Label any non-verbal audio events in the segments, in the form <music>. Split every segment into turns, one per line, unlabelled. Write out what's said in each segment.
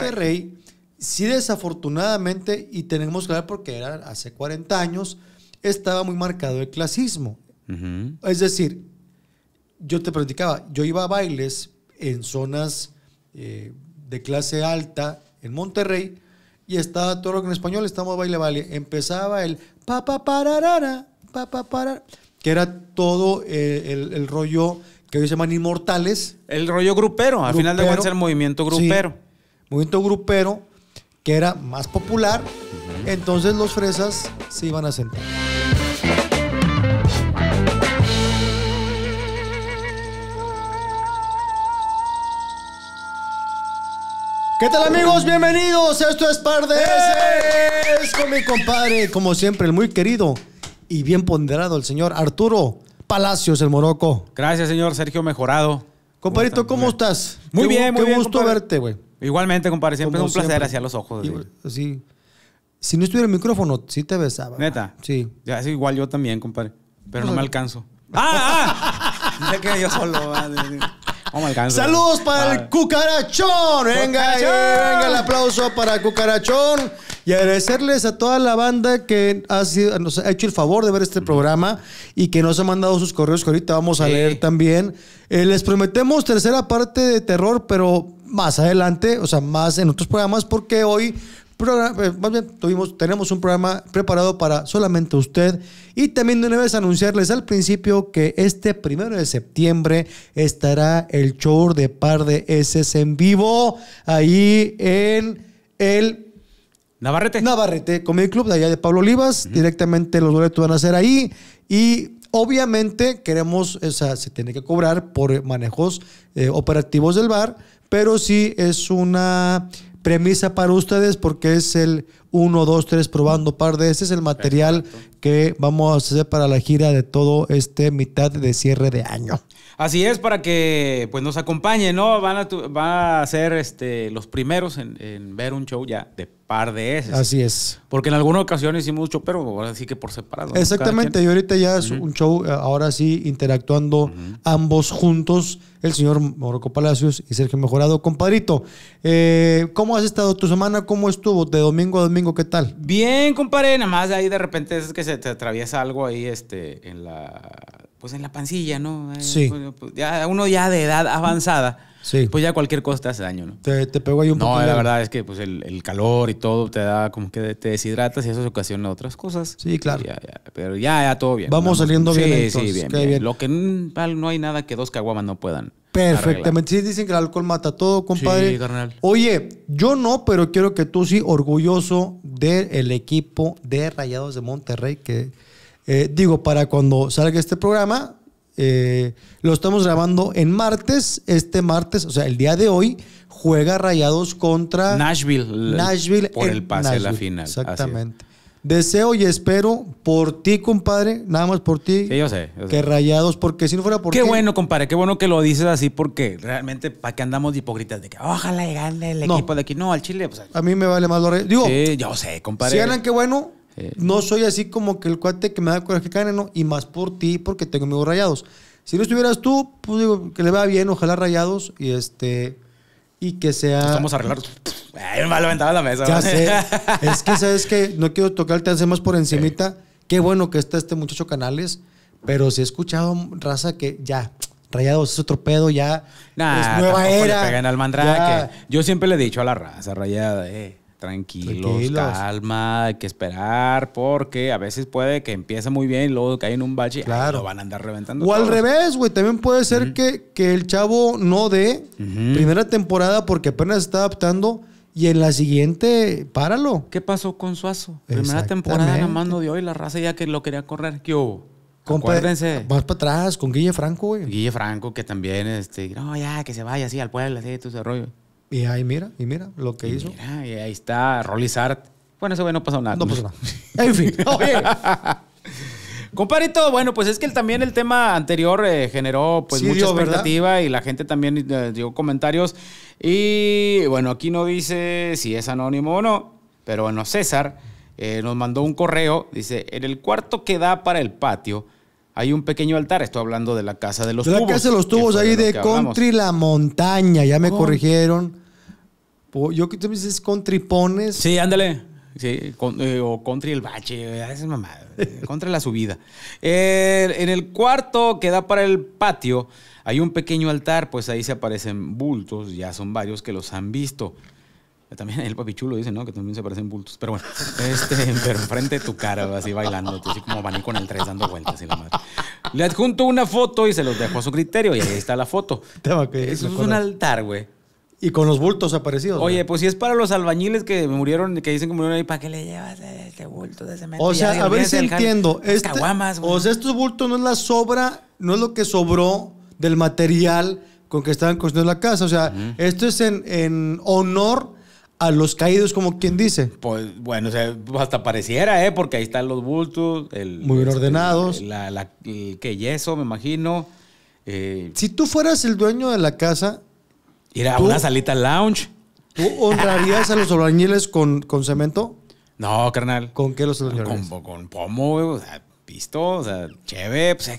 Monterrey, sí desafortunadamente, y tenemos que hablar porque era hace 40 años, estaba muy marcado el clasismo. Es decir, yo te platicaba, yo iba a bailes en zonas eh, de clase alta en Monterrey y estaba todo lo que en español estamos baile baile. Empezaba el papá pararara, pa que era todo eh, el, rollo que hoy se llaman inmortales. El rollo grupero, al final de cuentas el movimiento grupero movimiento grupero que era más popular, entonces los fresas se iban a sentar. ¿Qué tal amigos? Bienvenidos. Esto es Par de con mi compadre, como siempre, el muy querido y bien ponderado, el señor Arturo Palacios, el Moroco.
Gracias, señor Sergio Mejorado. Compadrito, ¿cómo estás? Muy bien, muy gusto verte, güey. Igualmente, compadre, siempre es un placer hacia los ojos.
Si no estuviera el micrófono, sí te besaba.
Neta. Sí. igual yo también, compadre. Pero no, me alcanzo. ¡Ah! ah! <laughs> yo solo. No me alcanzo. Saludos para el cucarachón. Venga, eh, venga el
aplauso para cucarachón. Y agradecerles a toda la banda que sido, nos ha hecho el favor de ver este programa y que nos ha mandado sus correos que ahorita vamos a leer también. Eh, les prometemos tercera parte de terror, pero más adelante, o sea, más en otros programas, porque hoy eh, más tuvimos, tenemos un programa preparado para solamente usted. Y también debes anunciarles al principio que este primero de septiembre estará el show de par de S en vivo ahí en el Navarrete. Navarrete, Comedy Club de allá de Pablo Olivas. Directamente los boletos van a ser ahí. Y obviamente queremos, o sea, se tiene que cobrar por manejos eh, operativos del bar pero sí es una premisa para ustedes porque es el uno dos tres probando par de ese es el material que vamos a hacer para la gira de todo este mitad de cierre de año.
Así es, para que pues nos acompañen, ¿no? Van a, tu, a ser este, los primeros en, ver un show ya de par de ese. Así es. Porque en alguna ocasión hicimos mucho, pero ahora sí que por separado. Exactamente, y ahorita
ya es un show, eh, ahora sí, interactuando ambos juntos, el señor Morocco Palacios y Sergio Mejorado. Compadrito, eh, ¿cómo has estado tu semana? ¿Cómo estuvo? De domingo a domingo qué tal?
Bien, compadre, nada más ahí de repente es que se te atraviesa algo ahí este, en la pues en la pancilla, ¿no? Sí. Pues, pues, ya, uno ya de edad avanzada, sí. pues ya cualquier cosa te hace daño, ¿no?
Te, te ahí un poco. No, la verdad
es que pues el, calor y todo te da como que te deshidratas y eso se ocasiona otras cosas. Sí, claro. pero ya, ya todo bien. Vamos, saliendo bien. entonces, sí, bien, Lo que no hay nada que dos caguamas no puedan. Perfectamente.
Sí, dicen que el alcohol mata todo, compadre. Sí, carnal. Oye, yo no, pero quiero que tú sí, orgulloso del equipo de Rayados de Monterrey, que eh, digo, para cuando salga este programa, eh, lo estamos grabando en martes. Este martes, o sea, el día de hoy, juega Rayados contra Nashville. Nashville por el pase de la final. Exactamente. Deseo y espero por ti, compadre, nada más por ti. yo sé, Que rayados, porque si no fuera por qué ti. Qué bueno,
compadre, qué bueno que lo dices así, porque realmente, ¿para que andamos de hipócritas? De que ojalá le gane el equipo de aquí. No,
al Chile, pues, A mí me vale más lo Digo.
Sí, yo sé, compadre. Si ganan,
qué bueno. Eh, no soy así como que el cuate que me da coraje no y más por ti porque tengo amigos rayados. Si no estuvieras tú, pues digo, que le vaya bien, ojalá rayados y este y que sea. Estamos arreglados.
Ay, me levantado la mesa. Ya sé.
<laughs> es que sabes que no quiero tocar el hace más por encimita. Qué bueno que está este muchacho Canales, pero si he escuchado raza que ya Rayados es otro pedo, ya nah, es nueva era. pegan al
Yo siempre le he dicho a la raza rayada, eh, tranquilos, calma, hay que esperar, porque a veces puede que empiece muy bien y luego cae en un bache claro. y lo van a andar reventando. O al
revés, güey, también puede ser que, que, el chavo no dé primera temporada porque apenas está adaptando.
Y en la siguiente, páralo. ¿Qué pasó con Suazo? Primera temporada nomás de no dio y la raza ya que lo quería correr. ¿Qué hubo? Acuérdense.
para atrás, con Guille Franco, güey. Guille Franco,
que también, este, no, ya, que se vaya así al pueblo, así, todo ese rollo. Y ahí mira, y mira lo que hizo. y ahí está Rolizart. Bueno, eso güey no pasó nada. No pasó <laughs> nada. en fin. <laughs> Comparito, bueno, pues es que también el tema anterior eh, generó pues mucha expectativa y la gente también eh, dio comentarios. Y bueno, aquí no dice si es anónimo o no, pero bueno, César eh, nos mandó un correo, dice, en el cuarto que da para el patio hay un pequeño altar, estoy hablando de la Casa de los Tubos. Casa de los Tubos, ahí de, contri
La Montaña, ya me corrigieron.
Yo que tú me dices pones. Sí, ándale. Eh, o country el bache, eh, esa mamá. <laughs> contra la subida. Eh, en el cuarto que da para el patio hay un pequeño altar, pues ahí se aparecen bultos, ya son varios que los han visto. Eh, también el papichulo dice, ¿no? Que también se parecen bultos. Pero bueno, este, <laughs> pero enfrente de tu cara, así bailando, así como van con el 3 dando vueltas y la Le adjunto una foto y se los dejo a su criterio y ahí está la foto. <laughs> es un altar, güey. Y con los bultos aparecidos. Oye, pues si es para los albañiles que murieron, que dicen que murieron ahí, ¿para qué le llevas este bulto de cemento? O sea, a ver si entiendo.
Este, o sea, estos bultos no es la sobra, no es lo que sobró del material con que estaban construyendo la casa. O sea, esto es en, en honor a los caídos, como quien dice.
Pues bueno, hasta pareciera, ¿eh? Porque ahí están los bultos. El, Muy bien este, ordenados. La, la, el, que yeso, me imagino. Eh, si tú fueras el dueño de la casa. Ir a una salita lounge. ¿Tú honrarías a
los albañiles con, cemento?
No, carnal. ¿Con qué los albañiles? Con, pomo, güey. O sea, pisto, o sea, chévere. Pues,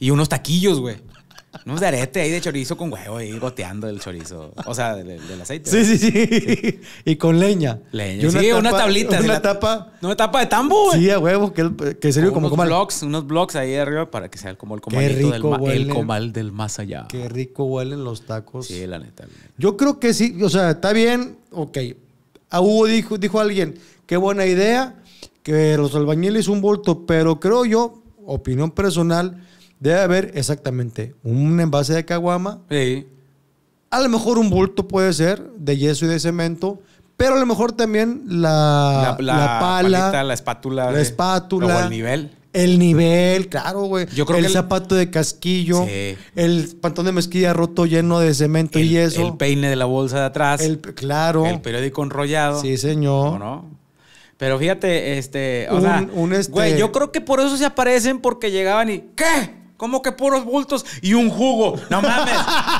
y unos taquillos, güey. Unos de ahí de chorizo con huevo ahí goteando el chorizo. O sea, del, aceite. Sí, sí,
sí, Y con leña.
Leña. sí, una tablita. Una tapa. Una tapa de tambo, Sí, a huevo, que, que como comal. unos blocks ahí arriba para que sea como el comal del el comal del más allá.
Qué rico huelen los tacos. Sí, la neta. Yo creo que sí, o sea, está bien, ok. A Hugo dijo, dijo alguien, qué buena idea que los albañiles un volto. pero creo yo, opinión personal, Debe haber exactamente un envase de caguama. Sí. A lo mejor un bulto puede ser de yeso y de cemento, pero a lo mejor también la, la, pala,
la espátula. La espátula. O el nivel.
El nivel,
claro, güey. Yo creo el zapato de casquillo, sí.
el pantón de mezquilla roto lleno de cemento y yeso. El
peine de la bolsa de atrás. El, claro. El periódico enrollado. Sí, señor. No? Pero fíjate, este, sea, este... güey, yo creo que por eso se aparecen porque llegaban y ¿qué? ¿Cómo que puros bultos y un jugo? No mames. a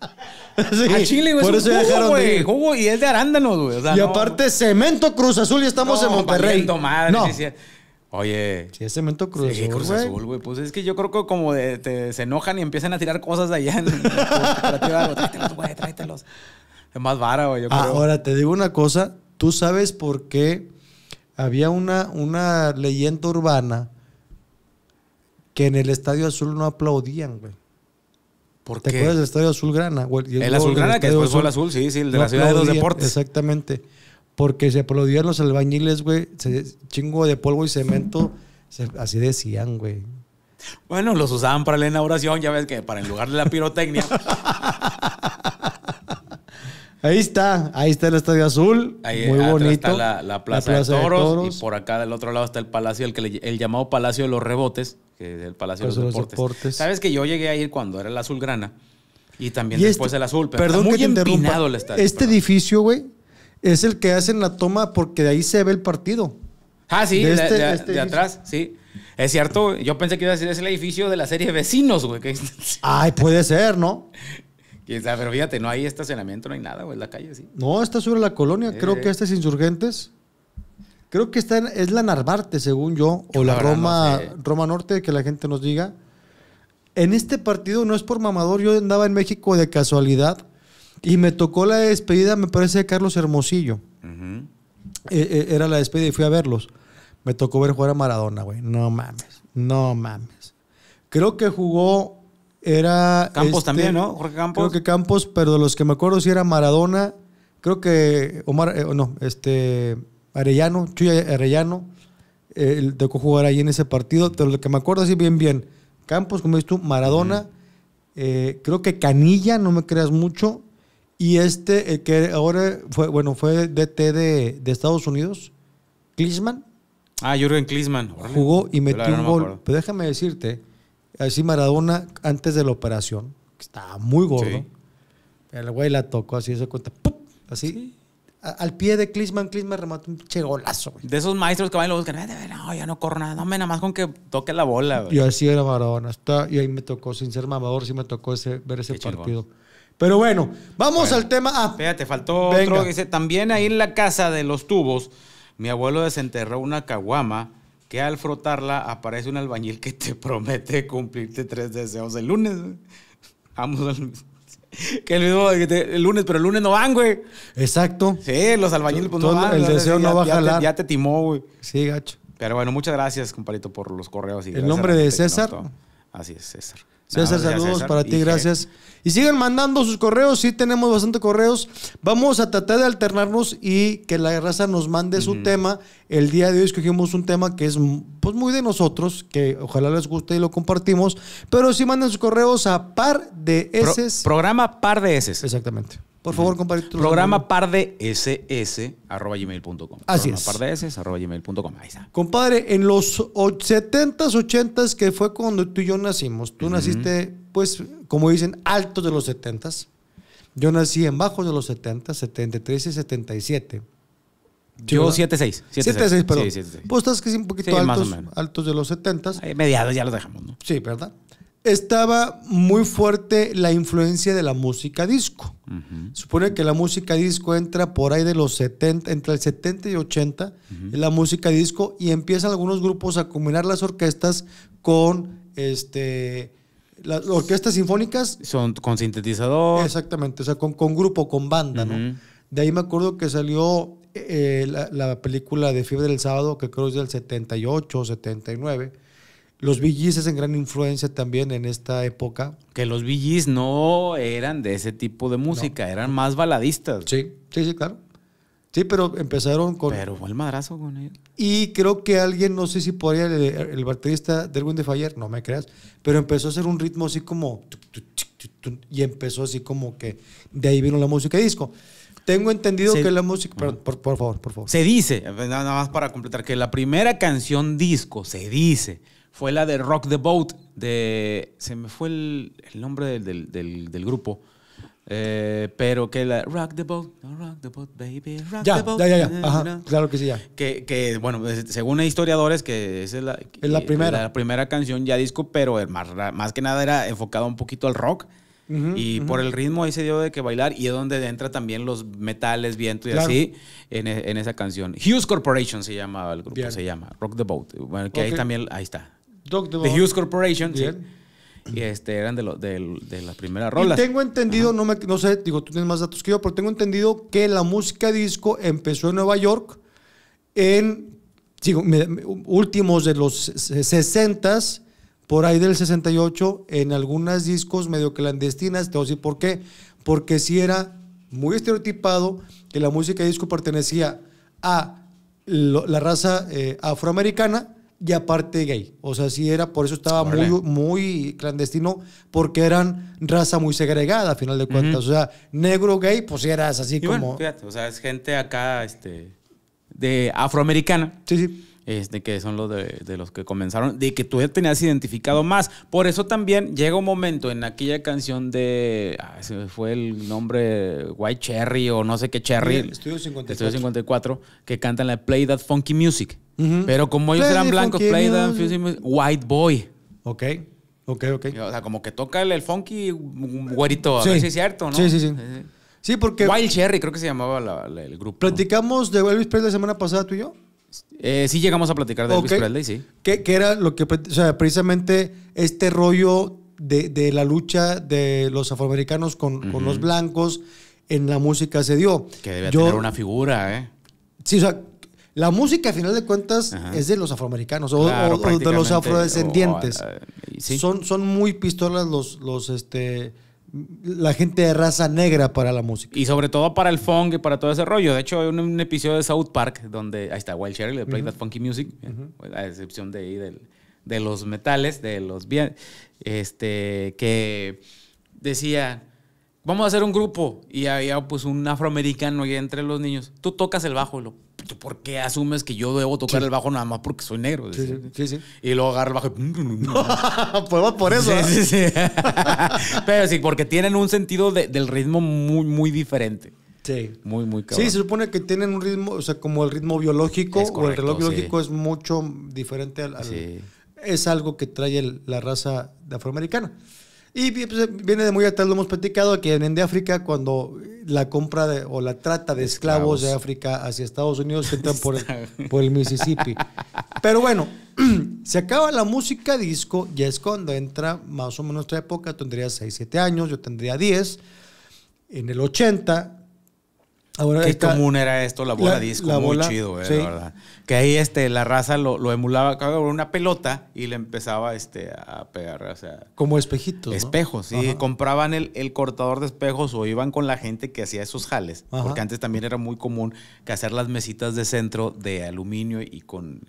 <laughs> Chile, güey. Por es eso jugo, güey.
Jugo y es de arándanos, güey. y aparte, cemento Cruz Azul y estamos en Monterrey. Madre, no. Sí,
sí. Oye. Sí, es cemento Cruz Azul. güey. Pues es que yo creo que como de, te, se enojan y empiezan a tirar cosas de allá en, Tráetelos, güey, tráetelos. Es más vara, güey, Ahora,
te digo una cosa. Tú sabes por qué había una, una leyenda urbana que en el Estadio Azul no aplaudían, güey. ¿Por ¿Te acuerdas del Estadio Azul Güey? El, Azul Grana, que después fue el Azul, sí, sí, el de la ciudad de los deportes. Exactamente. Porque se aplaudían los albañiles, güey, chingo de polvo y cemento, así decían, güey.
Bueno, los usaban para la inauguración, ya ves que para en lugar de la pirotecnia, <laughs>
Ahí está, ahí está el Estadio Azul. muy bonito. está la, plaza de, toros, Y por
acá del otro lado está el Palacio, el, que llamado Palacio de los Rebotes, que es el Palacio de los, deportes. Sabes que yo llegué a cuando era el Azul Grana y también después este, el Azul, pero perdón muy el estadio. Este
edificio, güey, es el que hacen la toma porque de ahí se ve el partido.
Ah, sí, de, este, este atrás, sí. Es cierto, yo pensé que iba a decir, es el edificio de la serie Vecinos, güey.
Ay, puede ser, ¿no? <laughs>
Ah, pero fíjate, no hay estacionamiento, no hay nada, güey, la calle, sí.
No, está sobre la colonia. Eh. creo que este es Insurgentes. Creo que está es la Narvarte, según yo, o la, Roma, Roma Norte, que la gente nos diga. En este partido, no es por mamador, yo andaba en México de casualidad y me tocó la despedida, me parece, de Carlos Hermosillo. Eh, eh, era la despedida y fui a verlos. Me tocó ver jugar a Maradona, güey. No mames, no mames. Creo que jugó era... Campos este, también, ¿no? Jorge Campos. Creo que Campos, pero de los que me acuerdo sí era Maradona, creo que Omar, eh, no, este, Arellano, Chuy Arellano, el tocó jugar ahí en ese partido, de lo que me acuerdo sí, bien, bien. Campos, como dices tú, Maradona, eh, creo que Canilla, no me creas mucho, y este, eh, que ahora fue, bueno, fue DT de, Estados Unidos, Klisman.
Ah, Jürgen Klinsmann. Jugó y metió un gol.
Pero déjame decirte, Así Maradona, antes de la operación, que estaba muy gordo, el güey la tocó así, se cuenta, así.
al pie de Clisman, Clisman remató un chegolazo, De esos maestros que van y lo buscan, eh, no, ya no corro nada, no, me nada más con que toque la bola, güey. Y
así era Maradona, está, y ahí me tocó, sin ser mamador, sí me tocó ese, ver ese partido. Pero bueno,
vamos al tema. Ah, espérate, faltó otro dice, también ahí en la casa de los tubos, mi abuelo desenterró una caguama que al frotarla aparece un albañil que te <laughs> promete cumplirte tres deseos el lunes. Vamos al... <laughs> Que el mismo el lunes, pero el lunes no van, güey. Exacto. Sí, los albañiles pues, no van. El deseo no va a jalar. Ya te, timó, güey. Sí, gacho. Pero bueno, muchas gracias, compadrito, por los correos. Y el nombre de César. Así es, César. César, saludos para ti, gracias.
Y siguen mandando sus correos, sí tenemos bastante correos. Vamos a tratar de alternarnos y que la raza nos mande su tema. El día de hoy escogimos un tema que es pues, muy de nosotros, que ojalá les guste y lo compartimos. Pero sí manden sus correos a par de eses
programa par de eses, Exactamente.
Por favor, compadre.
Programa par Así Programa es. Par Ahí está.
Compadre, en los 70s, 80s, que fue cuando tú y yo nacimos, tú naciste, pues, como dicen, altos de los 70s. Yo nací en bajos de los 70, s 73 y 77. yo 76. 76, perdón. Sí, Pues estás que sí, un poquito altos, altos de los 70. s eh, Mediados ya los dejamos, ¿no? Sí, ¿verdad? estaba muy fuerte la influencia de la música disco. Supone que la música disco entra por ahí de los 70, entre el 70 y 80, la música disco, y empiezan algunos grupos a combinar las orquestas con este. Las orquestas sinfónicas. Son con sintetizador. Exactamente, o sea, con, con grupo, con banda, ¿no? De ahí me acuerdo que salió eh, la, película de Fiebre del Sábado, que creo es del 78 o 79 los VGs hacen gran influencia también en esta época.
Que los VGs no eran de ese tipo de música, eran más baladistas. Sí, sí, sí, claro. Sí, pero empezaron con. Pero fue el madrazo con ellos.
Y creo que alguien, no sé si podría, el, baterista Derwin de Fayer, no me creas, pero empezó a hacer un ritmo así como. Y empezó así como que. De ahí vino la música disco. Tengo entendido que la música. por, por, favor, por
favor. Se dice, nada más para completar, que la primera canción disco se dice fue la de Rock the Boat, de... Se me fue el, nombre del, grupo. Eh, pero que la Rock the Boat, no rock the boat, baby, ya, Ya, ya, claro que sí, ya. Que, que bueno, según historiadores, que esa es la, la primera. La primera canción ya disco, pero más, más que nada era enfocado un poquito al rock. y por el ritmo ahí se dio de que bailar y es donde entra también los metales, viento y así e, en, esa canción. Hughes Corporation se llamaba el grupo, se llama Rock the Boat. que ahí también, ahí está the, Hughes Corporation, Y este, eran de, lo, de, de las primeras rolas. tengo
entendido, no, no sé, digo, tú tienes más datos que yo, pero tengo entendido que la música disco empezó en Nueva York en últimos de los 60 por ahí del 68, en algunas discos medio clandestinas. Te voy a decir por qué. Porque si era muy estereotipado que la música disco pertenecía a la raza eh, afroamericana y aparte gay. O sea, sí era, por eso estaba muy, muy clandestino, porque eran raza muy segregada, a final de cuentas. O sea, negro gay, pues eras
así como. fíjate, o sea, es gente acá, este. de afroamericana. Sí, sí. Este, que son los de, los que comenzaron, de que tú ya tenías identificado más. Por eso también llega un momento en aquella canción de. Ah, fue el nombre White Cherry o no sé qué Cherry. Estudio 54. Estudio 54, que cantan la Play That Funky Music. Pero como ellos eran blancos, play white boy. Ok. Ok, ok. O sea, como que toca el, funky güerito. A sí. cierto, ¿no? Sí, sí, sí. Sí, porque. Wild Cherry, creo que se llamaba el grupo. ¿Platicamos de Elvis Presley la semana pasada tú y yo? Eh, sí, llegamos a platicar de Elvis Presley, sí.
¿Qué, era lo que. O sea, precisamente este rollo de, la lucha de los afroamericanos con, los blancos en la música se dio. Que debe tener una figura, ¿eh? Sí, o sea, la música, a final de cuentas, es de los afroamericanos o, de los afrodescendientes. Ah, son, son muy
pistolas los, los este,
la gente de raza negra para la música.
Y sobre todo para el funk y para todo ese rollo. De hecho, hay un, episodio de South Park donde, ahí está, Wild Sherry, le play that funky music, eh, pues, a excepción de ahí de los metales, de los bien, este, que decía vamos a hacer un grupo y había pues un afroamericano entre los niños, tú tocas el bajo, por qué asumes que yo debo tocar el bajo nada más porque soy negro? Sí, sí, Y luego agarra el bajo y... Mm, mm, mm". <laughs> puedo por eso. Sí, sí, sí. <laughs> Pero sí, porque tienen un sentido del ritmo muy, muy diferente.
Sí. Muy, muy cabrón. Sí, se supone que tienen un ritmo, o sea, como el ritmo biológico o el reloj biológico es mucho diferente al... al es algo que trae la raza afroamericana. Y pues, viene de muy atrás, lo hemos platicado, que vienen de África cuando la compra o la trata de esclavos, de África hacia Estados Unidos que entran por el, <laughs> por el Mississippi. Pero bueno, <clears throat> se acaba la música disco, ya es cuando entra más o menos nuestra época, tendría 6, 7 años, yo tendría 10. En el 80 Qué común era esto, la bola disco, muy chido, verdad.
Que ahí este, la raza lo, emulaba con una pelota y le empezaba este, a pegar. O sea, Como espejitos. Espejos, Y Compraban el, cortador de espejos o iban con la gente que hacía esos jales. Porque antes también era muy común que hacer las mesitas de centro de aluminio y con,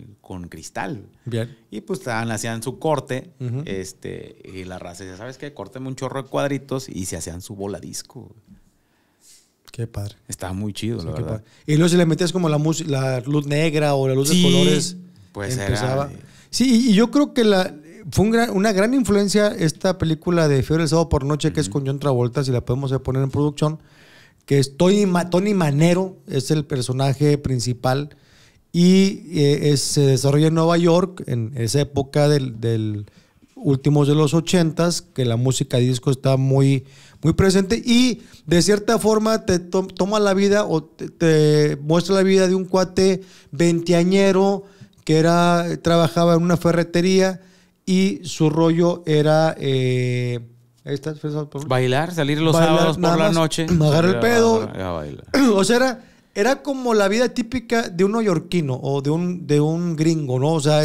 cristal. Bien. Y pues estaban, hacían su corte, este, y la raza decía, ¿sabes qué? Córteme un chorro de cuadritos y se hacían su bola disco. Qué padre. Estaba muy chido, la verdad. Padre.
Y luego si le metías como la, luz negra o la luz de colores.
Pues empezaba.
Sí, y yo creo que fue una gran influencia esta película de Fiebre del Sábado por Noche, que es con John Travolta, si la podemos poner en producción, que es Tony, Manero, es el personaje principal, y eh, se desarrolla en Nueva York, en esa época del últimos de los ochentas, que la música disco está muy, muy presente y de cierta forma te toma la vida o te, muestra la vida de un cuate veinteañero que era, trabajaba en una ferretería y su rollo era... Eh,
Bailar, salir los sábados por la noche. Magar el pedo. <clears throat>
o sea, era era como la vida típica de un neoyorquino o de un, de un gringo, ¿no? O sea,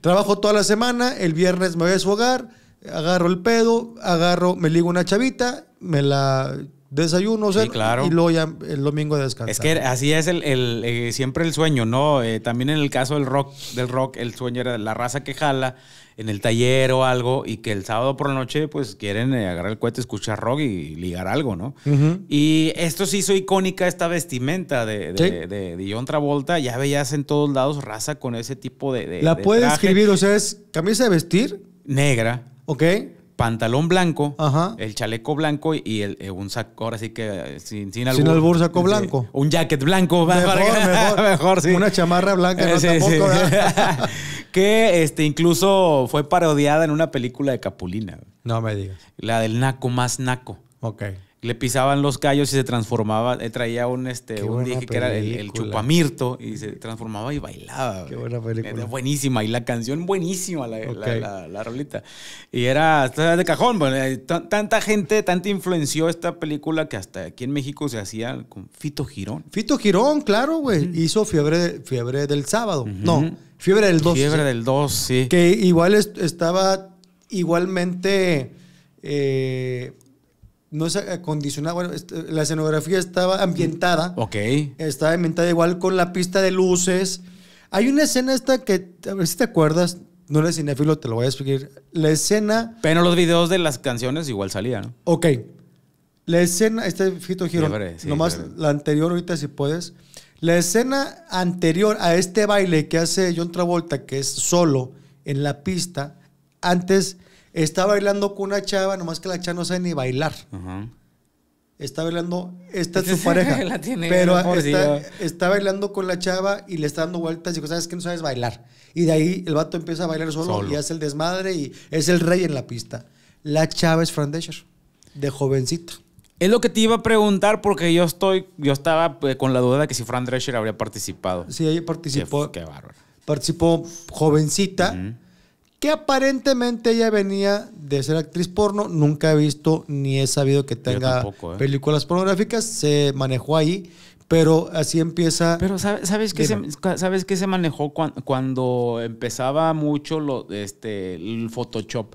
trabajo toda la semana, el viernes me voy a su hogar, agarro el pedo, agarro, me ligo una chavita, me la desayuno, o claro. y luego el domingo descanso. Es que
así es el, eh, siempre el sueño, ¿no? Eh, también en el caso del rock, del rock, el sueño era la raza que jala, en el taller o algo y que el sábado por la noche pues quieren eh, agarrar el cohete, escuchar rock y ligar algo, ¿no? Y esto sí hizo icónica esta vestimenta de, de, John Travolta. Ya veías en todos lados raza con ese tipo de... la puedes escribir,
o sea, es camisa de vestir. Negra. Ok
pantalón blanco, el chaleco blanco y el, eh, un saco, ahora sí que eh, sin, sin albur. Sin albur, blanco. Un jacket blanco. Mejor, mejor. <laughs> Una chamarra blanca, no eh, <laughs> que este, incluso fue parodiada en una película de Capulina. No me digas. La del naco más naco. Ok le pisaban los callos y se transformaba, eh, traía un este un dije que era el, chupamirto y se transformaba y bailaba. Qué buena película. Era buenísima y la canción buenísima la, rolita. Y era de cajón, eh, tanta gente, tanta influenció esta película que hasta aquí en México se hacía con Fito Girón.
Fito Girón, claro, güey, hizo fiebre fiebre del sábado. No, fiebre del 2. Fiebre del 2, sí. Que igual estaba igualmente eh, no es acondicionado bueno, este, la escenografía estaba ambientada. Ok. Estaba ambientada igual con la pista de luces. Hay una escena esta que, a ver si te acuerdas, no eres cinéfilo, te lo voy a explicar. La escena...
Pero los videos de las canciones igual salían,
Ok. La escena, este Fito Giro, nomás la anterior ahorita si puedes. La escena anterior a este baile que hace John Travolta, que es solo en la pista, antes Está bailando con una chava, nomás que la chava no sabe ni bailar. Está bailando, esta es su <laughs> pareja. <laughs> pero está, bailando con la chava y le está dando vueltas y cosas, ¿sabes que no sabes bailar. Y de ahí el vato empieza a bailar solo, y hace el desmadre y es el rey en la pista. La chava es Fran Drescher. de jovencita.
Es lo que te iba a preguntar porque yo estoy, yo estaba eh, con la duda de que si Fran Drescher habría participado. Sí, ella participó. Qué, bárbaro. Participó jovencita
que aparentemente ella venía
de ser actriz
porno, nunca he visto ni he sabido que tenga ¿eh? películas pornográficas, se manejó ahí, pero así empieza... Pero
sabes, sabes que, se, sabes se manejó cuando empezaba mucho lo, este, el Photoshop.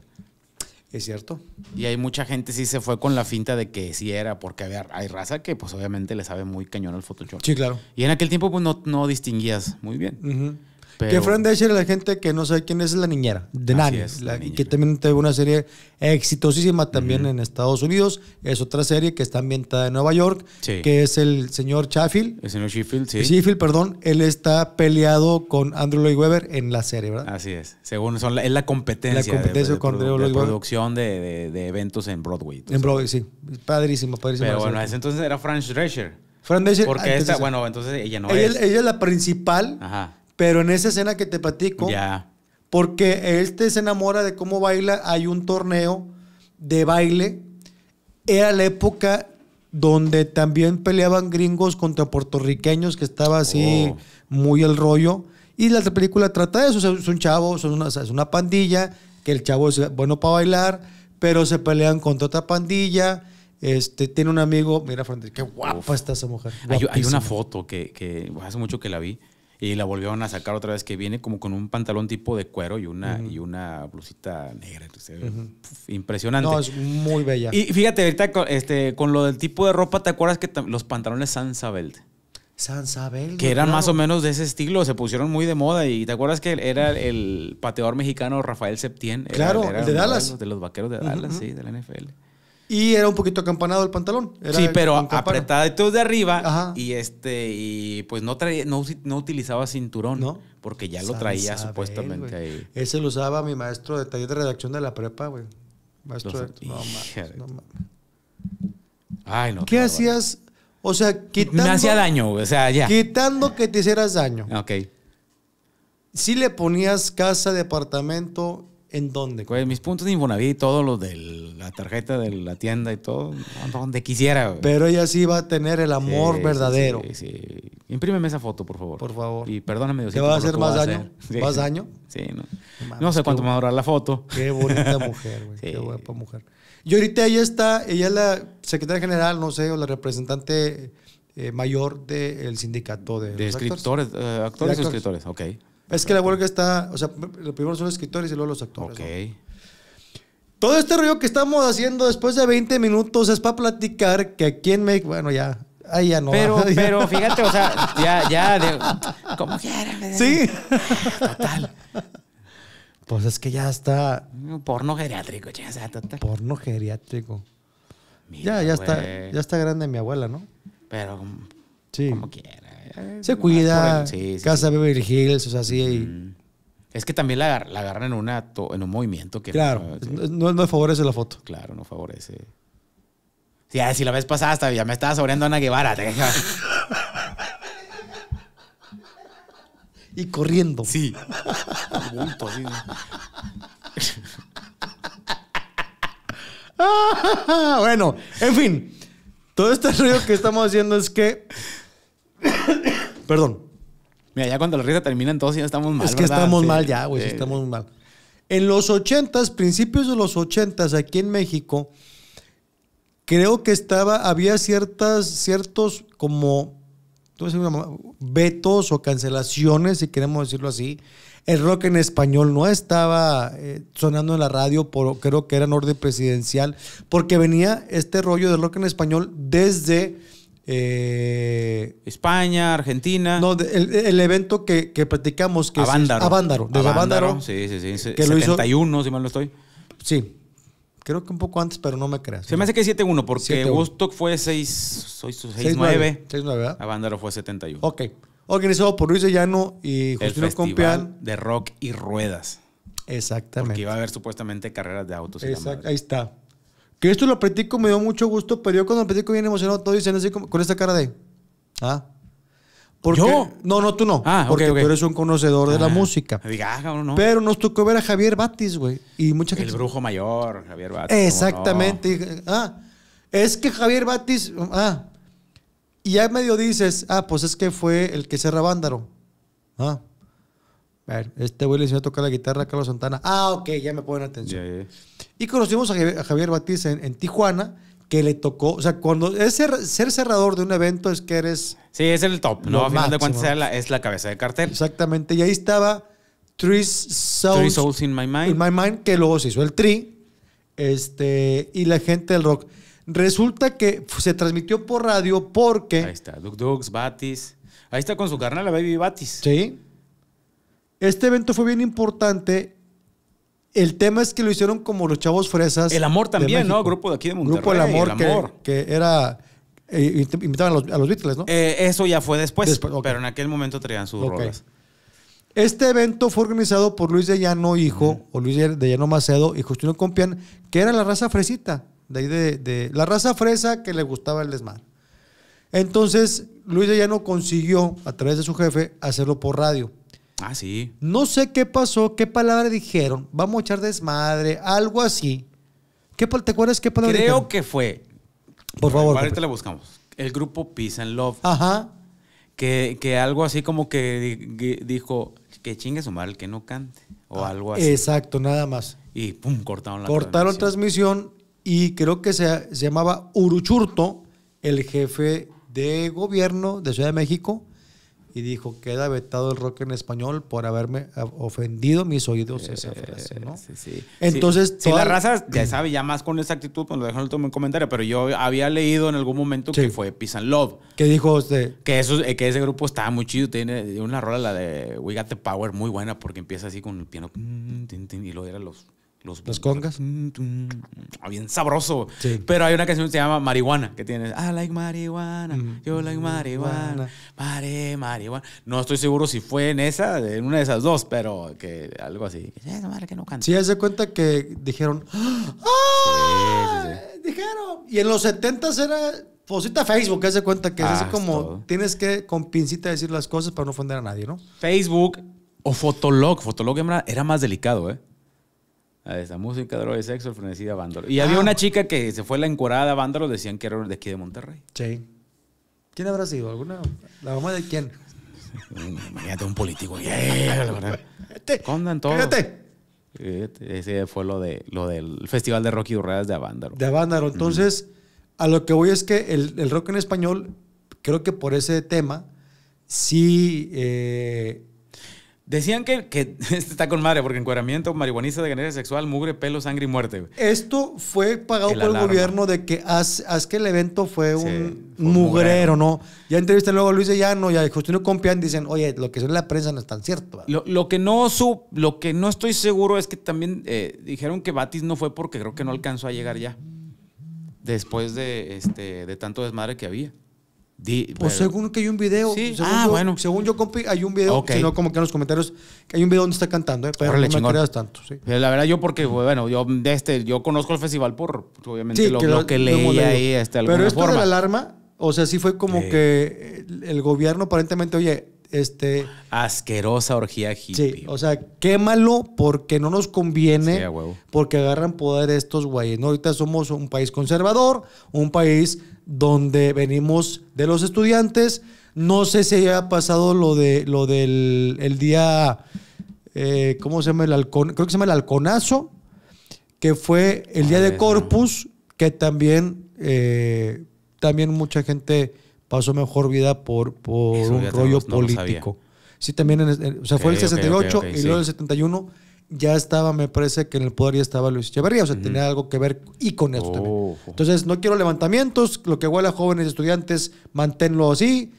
Es cierto. Y hay mucha gente sí se fue con la finta de que sí era, porque hay raza que pues obviamente le sabe muy cañón al Photoshop. Sí, claro. Y en aquel tiempo pues no, distinguías muy bien. Que Fran
Drescher, la gente que no sabe quién es, la niñera de Nanny. y Que también tuvo una serie exitosísima también en Estados Unidos. Es otra serie que está ambientada en Nueva York, que es el señor Sheffield.
El señor Sheffield, sí. Sheffield,
perdón. Él está peleado con Andrew Lloyd Webber en la serie, ¿verdad?
Así es. Según son es la competencia. La competencia de, con Andrew Lloyd Webber. producción de, eventos en Broadway. En
Broadway, sí. Padrísimo, padrísimo. Pero bueno, ese
entonces era Fran Drescher.
Fran Porque esta, bueno,
entonces ella no es. Ella es
la principal. Ajá. Pero en esa escena que te platico, porque este se enamora de cómo baila, hay un torneo de baile. Era la época donde también peleaban gringos contra puertorriqueños, que estaba así oh. muy el rollo. Y la película trata de eso, es un chavo, son una, es una pandilla, que el chavo es bueno para bailar, pero se pelean contra otra pandilla. Este, tiene un amigo, mira, Francisco, qué guapa está esa mujer.
Hay, una foto que, hace mucho que la vi, y la volvieron a sacar otra vez que viene como con un pantalón tipo de cuero y una, y una blusita negra. impresionante. No, es
muy bella. Y
fíjate, ahorita con, este, con lo del tipo de ropa, ¿te acuerdas que los pantalones San ¿San
Sabel? Que eran más
o menos de ese estilo, se pusieron muy de moda. ¿Y te acuerdas que era el, pateador mexicano Rafael Septién? claro, el de Dallas. De los vaqueros de Dallas, sí, del NFL.
Y era un poquito acampanado el pantalón. sí, pero
apretada de arriba. Ajá. Y este, y pues no traía, no, utilizaba cinturón. No. Porque ya lo traía supuestamente ahí.
Ese lo usaba mi maestro de taller de redacción de la prepa, güey. Maestro de... No, mames,
no Ay, no. ¿Qué
hacías? O sea, quitando. Me hacía
daño, o sea, ya.
Quitando que te hicieras daño. Ok. Si le ponías casa, departamento
¿En dónde? Pues mis puntos de Infonavit, todo lo de la tarjeta de la tienda y todo, donde quisiera.
Pero ella sí va a tener el amor verdadero.
Sí, Imprímeme esa foto, por favor. Por favor. Y perdóname, ¿Qué ¿Te va a hacer más daño? <laughs> ¿Más daño? Sí, no. sé cuánto me va a durar la foto. Qué bonita <laughs> mujer, güey. Qué guapa mujer.
Y ahorita ella está, ella es la secretaria general, no sé, o la representante eh, mayor del sindicato de. De escritores,
eh, actores, y escritores, ok.
Es que la huelga está, o sea, primero son los escritores y luego los actores. Ok. Todo este rollo que estamos haciendo después de 20 minutos es para platicar que aquí en bueno, ya, ahí ya no. Pero, <laughs> pero fíjate, o sea, ya, ya, como quiera. Sí. Total. Pues es que ya está.
Porno geriátrico, ya total. Porno
geriátrico.
ya, ya está, ya
está grande mi abuela, ¿no? Pero, sí. como quiera se cuida, sí, casa Beverly Hills, o
Es que también la, agarran en, en un movimiento que... Claro,
no, favorece la foto.
Claro, no favorece. Ah, si la vez pasada hasta ya me estaba sobreando Ana Guevara. <laughs> y corriendo. sí. <laughs> bueno, en fin. Todo este <laughs> ruido que estamos haciendo es que <coughs> Perdón. Mira, ya cuando la risa termina, entonces ya estamos mal. Es que estamos mal ya, güey, estamos mal.
En los ochentas, principios de los ochentas, aquí en México, creo que estaba, había ciertas, ciertos como vetos o cancelaciones, si queremos decirlo así. El rock en español no estaba eh, sonando en la radio, por, creo que era en orden presidencial, porque venía este rollo del rock en español desde eh,
España, Argentina. No, el, evento que, que, practicamos que es Avándaro, desde Avándaro, sí, sí, sí, que 71, lo hizo, si mal no estoy. Sí. Creo que un poco
antes, pero no me creas. Se me hace que
7-1 porque Woodstock fue 6-9. 6-9, Avándaro fue 71.
Ok. Organizado por Luis Llano y Justino el
De rock y ruedas. Exactamente. Porque iba a haber supuestamente carreras de autos. Exacto. ahí está. Que esto lo platico,
me dio mucho gusto, pero yo cuando lo platico bien emocionado, todo dicen así con esta cara de. Ah. ¿Yo? No, no, tú no. Ah, porque tú eres un conocedor de la ah, música.
Ah, pero nos tocó ver a Javier Batis, güey. Y El brujo mayor, Javier Batis. Exactamente.
Ah, es que Javier Batis. Ah. Y ya medio dices, ah, pues es que fue el que cerra Vándaro. Ah este güey le enseñó a tocar la guitarra a Carlos Santana. Ah, ok, ya me ponen atención. Y conocimos a Javier, a en, Tijuana, que le tocó. O sea, cuando es ser, cerrador de un evento es que
eres. Sí, es el top, ¿no? A final de cuentas es la, cabeza de cartel.
Exactamente, y ahí estaba Three Souls. Souls in My Mind. In My Mind, que luego se hizo el Tri. Este, y la gente del rock. Resulta que se transmitió por radio porque. Ahí está,
Doug Dukes, Batis. Ahí está con su carnal, la Baby Batis. Sí. Este
evento fue bien importante. El tema es que lo hicieron como los chavos fresas. El amor también, ¿no? Grupo de aquí de Monterrey. Grupo El Amor, Que, era. Eh, invitaban a los, Beatles, ¿no?
Eh, eso ya fue después. Pero en aquel momento traían sus rolas.
Este evento fue organizado por Luis de Llano, hijo, o Luis de Llano Macedo y Justino Compián, que era la raza fresita, de ahí de, la raza fresa que le gustaba el desmar. Entonces, Luis de Llano consiguió, a través de su jefe, hacerlo por radio. Ah, sí. No sé qué pasó, qué palabra dijeron. Vamos a echar desmadre, algo así. ¿Qué, ¿Te acuerdas qué palabra Creo
que fue. Por favor. Ahorita la buscamos. El grupo Peace and Love. Ajá. Que, algo así como que dijo que chingue su mal, el que no cante. O ah, algo así. Exacto, nada más. Y pum, cortaron la cortaron
transmisión. transmisión y creo que se llamaba Uruchurto, el jefe de gobierno de Ciudad de México y dijo, queda vetado el rock en español por haberme eh, ofendido mis oídos esa eh, frase, ¿no? Sí, sí. Entonces, todas toda... ya <clears throat>
sabe, ya más con esa actitud, pues lo dejan en el comentario, pero yo había leído en algún momento que fue pisan and Love. ¿Qué dijo usted? Que, eso, eh, que ese grupo estaba muy chido, tiene una rola, la de We Got The Power, muy buena, porque empieza así con el piano mm. y lo eran los los,
congas. Mm,
ah, bien sabroso. Pero hay una canción que se llama Marihuana, que tiene I like marihuana, mm, yo like mm, marihuana, marihuana. No estoy seguro si fue en esa, en una de esas dos, pero que algo así.
que no canta. Sí, hace cuenta que dijeron, ah, ¡Ah! dijeron. Y en los 70 era Fosita Facebook, hace cuenta que es así ah, como tienes que con pincita decir las cosas para no ofender a nadie, ¿no?
Facebook o Fotolog. Fotolog era más delicado, ¿eh? a esa música, droga y sexo, el de vándalo. Y había ah, una chica que se fue la encorada, vándalo, decían que era de aquí de Monterrey. Sí.
¿Quién habrá sido? ¿Alguna? ¿La mamá de quién?
Imagínate un político. Yeah, todo. Ese fue lo de lo del Festival de Rock y Durreas de Avándaro.
De Avándaro. Entonces, a lo que voy es que el, rock en español, creo que por ese tema, sí eh,
Decían que, que <laughs> está con madre, porque encuadramiento, marihuanista de género sexual, mugre, pelo, sangre y muerte.
Esto fue pagado por el gobierno de que haz, que el evento fue un, mugrero, ¿no? Ya entrevisté luego a Luis Llano y a Justino Compián dicen, oye, lo que son la prensa no es tan cierto.
Lo, que no su, lo que no estoy seguro es que también eh, dijeron que Batis no fue porque creo que no alcanzó a llegar ya. Después de, este, de tanto desmadre que había pues según
que hay un video. según ah, yo, bueno. Según yo, hay un video. Okay. no como que en los comentarios que hay un video donde está cantando, eh, pero no me creas tanto.
La verdad, yo porque, bueno, yo de este, yo conozco el festival por, obviamente, lo, que lo, que leí ahí. Este, pero esto la alarma,
o sea, sí fue como que el gobierno aparentemente, oye, este,
Asquerosa orgía hippie. Sí,
o sea, quémalo porque no nos conviene. Porque agarran poder estos güeyes. Ahorita somos un país conservador, un país donde venimos de los estudiantes. No sé si haya pasado lo, de, lo del día, eh, ¿cómo se llama? El creo que se llama el halconazo, que fue el día de Corpus, que también, eh, también mucha gente pasó mejor vida por, por un rollo político. Sí, también, en, o sea, fue el 68 y luego el 71 ya estaba, me parece que en el poder ya estaba Luis Echeverría, o sea, tenía algo que ver y con eso también. Oh. Entonces, no quiero levantamientos, lo que huele a jóvenes estudiantes, manténlo así.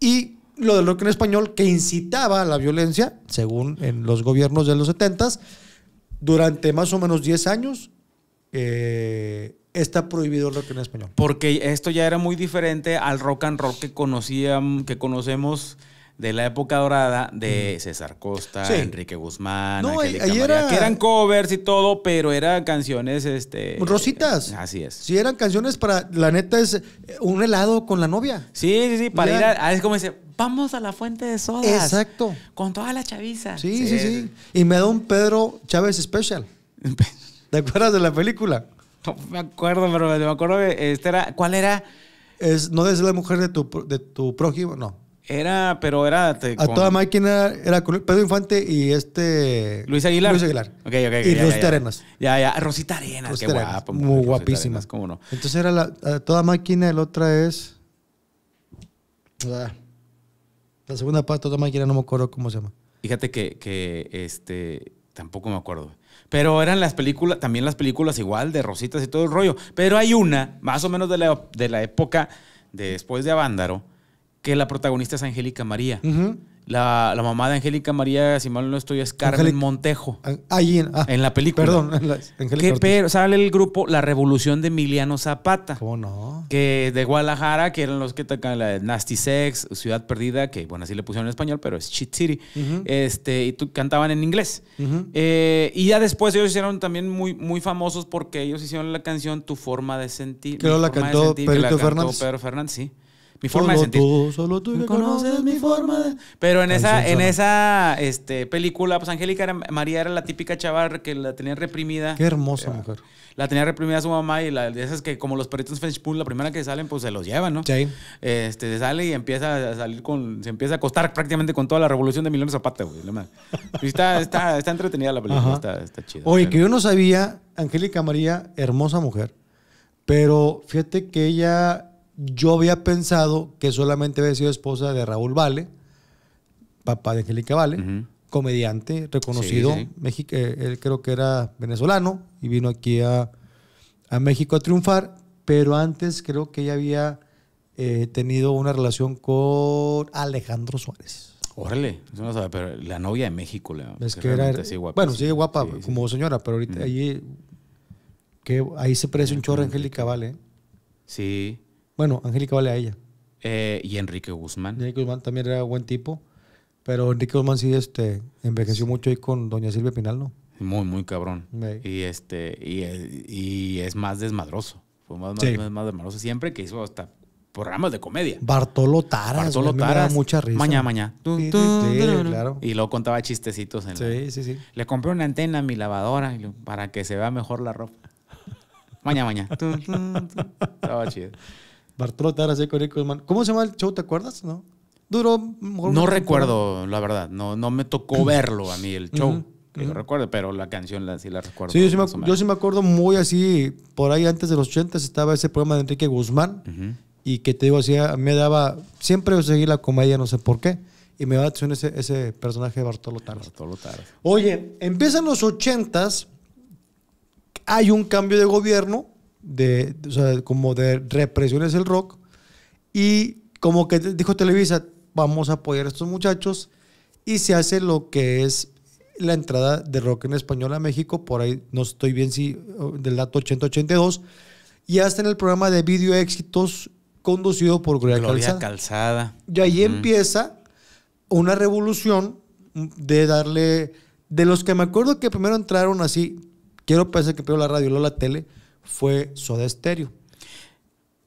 Y lo del rock en español que incitaba a la violencia, según en los gobiernos de los 70 s durante más o menos 10 años, eh, está prohibido el rock en español.
Porque esto ya era muy diferente al rock and roll que conocían, que conocemos de la época dorada de César Costa, Enrique Guzmán, no, ahí, que eran covers y todo, pero eran canciones este rositas. Así es.
Sí, eran canciones para la neta es eh, un helado con la novia.
Sí, sí, sí, para ir a, ah, es como dice, vamos a la fuente de sodas. Exacto. Con toda la chaviza. Sí, sí, sí. sí.
Y me da un Pedro Chávez Special. <laughs> ¿Te acuerdas de la película? No me
acuerdo, pero me acuerdo que este era. ¿Cuál era?
Es, no es la mujer de tu, de tu
prójimo, no. Era, pero era. a toda
máquina era Pedro Infante y
este. Luis Aguilar. Luis Aguilar. Ok, ok, y Rosita Arenas. Ya, ya. Ah, Rosita Arenas, Muy Rosita guapísima. no? Entonces
era la, a toda máquina, la otra es. Ah, la segunda parte de toda máquina no me acuerdo cómo se llama.
Fíjate que, que este. Tampoco me acuerdo. Pero eran las películas, también las películas igual, de Rositas y todo el rollo. Pero hay una, más o menos de la, de la época después de Avándaro, que la protagonista es Angélica María. La, mamá de Angélica María, si mal no estoy, es Carmen Montejo. Ahí en, ah, en, la película. Perdón, en la, que, pero sale el grupo La Revolución de Emiliano Zapata. ¿Cómo no? Que de Guadalajara, que eran los que tocan la Nasty Sex, Ciudad Perdida, que bueno, así le pusieron en español, pero es Cheat City. este, y tú, cantaban en inglés. Eh, y ya después ellos hicieron también muy, muy famosos porque ellos hicieron la canción Tu forma de sentir. Creo la cantó, sentir, que la cantó Fernández. Pedro Fernández, sí mi forma de sentir. Tú,
solo tú que conoces
mi forma de... Pero en esa, en esa este, película, pues Angélica María era la típica chavar que la tenía reprimida. Qué hermosa eh, mujer. La tenía reprimida su mamá y la, de esas que como los perritos French Pool, la primera que salen, pues se los llevan, ¿no? Sí. Este, se sale y empieza a salir con, se empieza a acostar prácticamente con toda la revolución de Milones Zapata, güey. está, entretenida la película, está, chida. Oye, que
yo no sabía, Angélica María, hermosa mujer, pero fíjate que ella yo había pensado que solamente había sido esposa de Raúl Vale, papá de Angélica Vale, comediante reconocido, eh, él creo que era venezolano y vino aquí a, México a triunfar, pero antes creo que ella había eh, tenido una relación con Alejandro Suárez.
Órale, pero la novia de México. La, es que, era, guapa, bueno, sigue sí,
guapa como señora, pero ahorita allí, que ahí se parece un chorro Angélica Vale. ¿eh? Sí. Bueno, Angélica vale a ella.
Eh, y Enrique Guzmán.
Enrique Guzmán también era buen tipo. Pero Enrique Guzmán sí este, envejeció mucho ahí con Doña Silvia Pinal, ¿no?
Muy, muy cabrón. Y este, y, es más desmadroso. Fue más, desmadroso siempre que hizo hasta programas de comedia.
Bartolo Taras. Bartolo Tara, Taras. mucha risa. Mañana, mañana.
claro. Y luego contaba chistecitos. En sí, sí, sí. Le compré una antena a mi lavadora para que se vea mejor la ropa. mañana, mañana. <laughs> Estaba chido. Bartolo Taras, Guzmán, ¿Cómo se llama el show? ¿Te acuerdas? ¿No? Duró. no recuerdo, la verdad. No, no me tocó verlo a mí el show. No pero la canción la, sí la recuerdo. Sí, yo
sí, me, acuerdo muy así, por ahí antes de los ochentas estaba ese programa de Enrique Guzmán y que te digo, así me daba, siempre yo seguí la comedia, no sé por qué, y me daba atención ese, personaje de Bartolo Taras. Bartolo Taras. Oye, empiezan los ochentas, hay un cambio de gobierno, de, o como de represiones el rock. Y como que dijo Televisa, vamos a apoyar a estos muchachos. Y se hace lo que es la entrada de rock en español a México, por ahí no estoy bien si oh, del dato 8082. Y hasta en el programa de video éxitos conducido por Gloria,
Calzada. Y ahí
empieza una revolución de darle. De los que me acuerdo que primero entraron así, quiero pensar que primero la radio, luego la tele, fue Soda Stereo.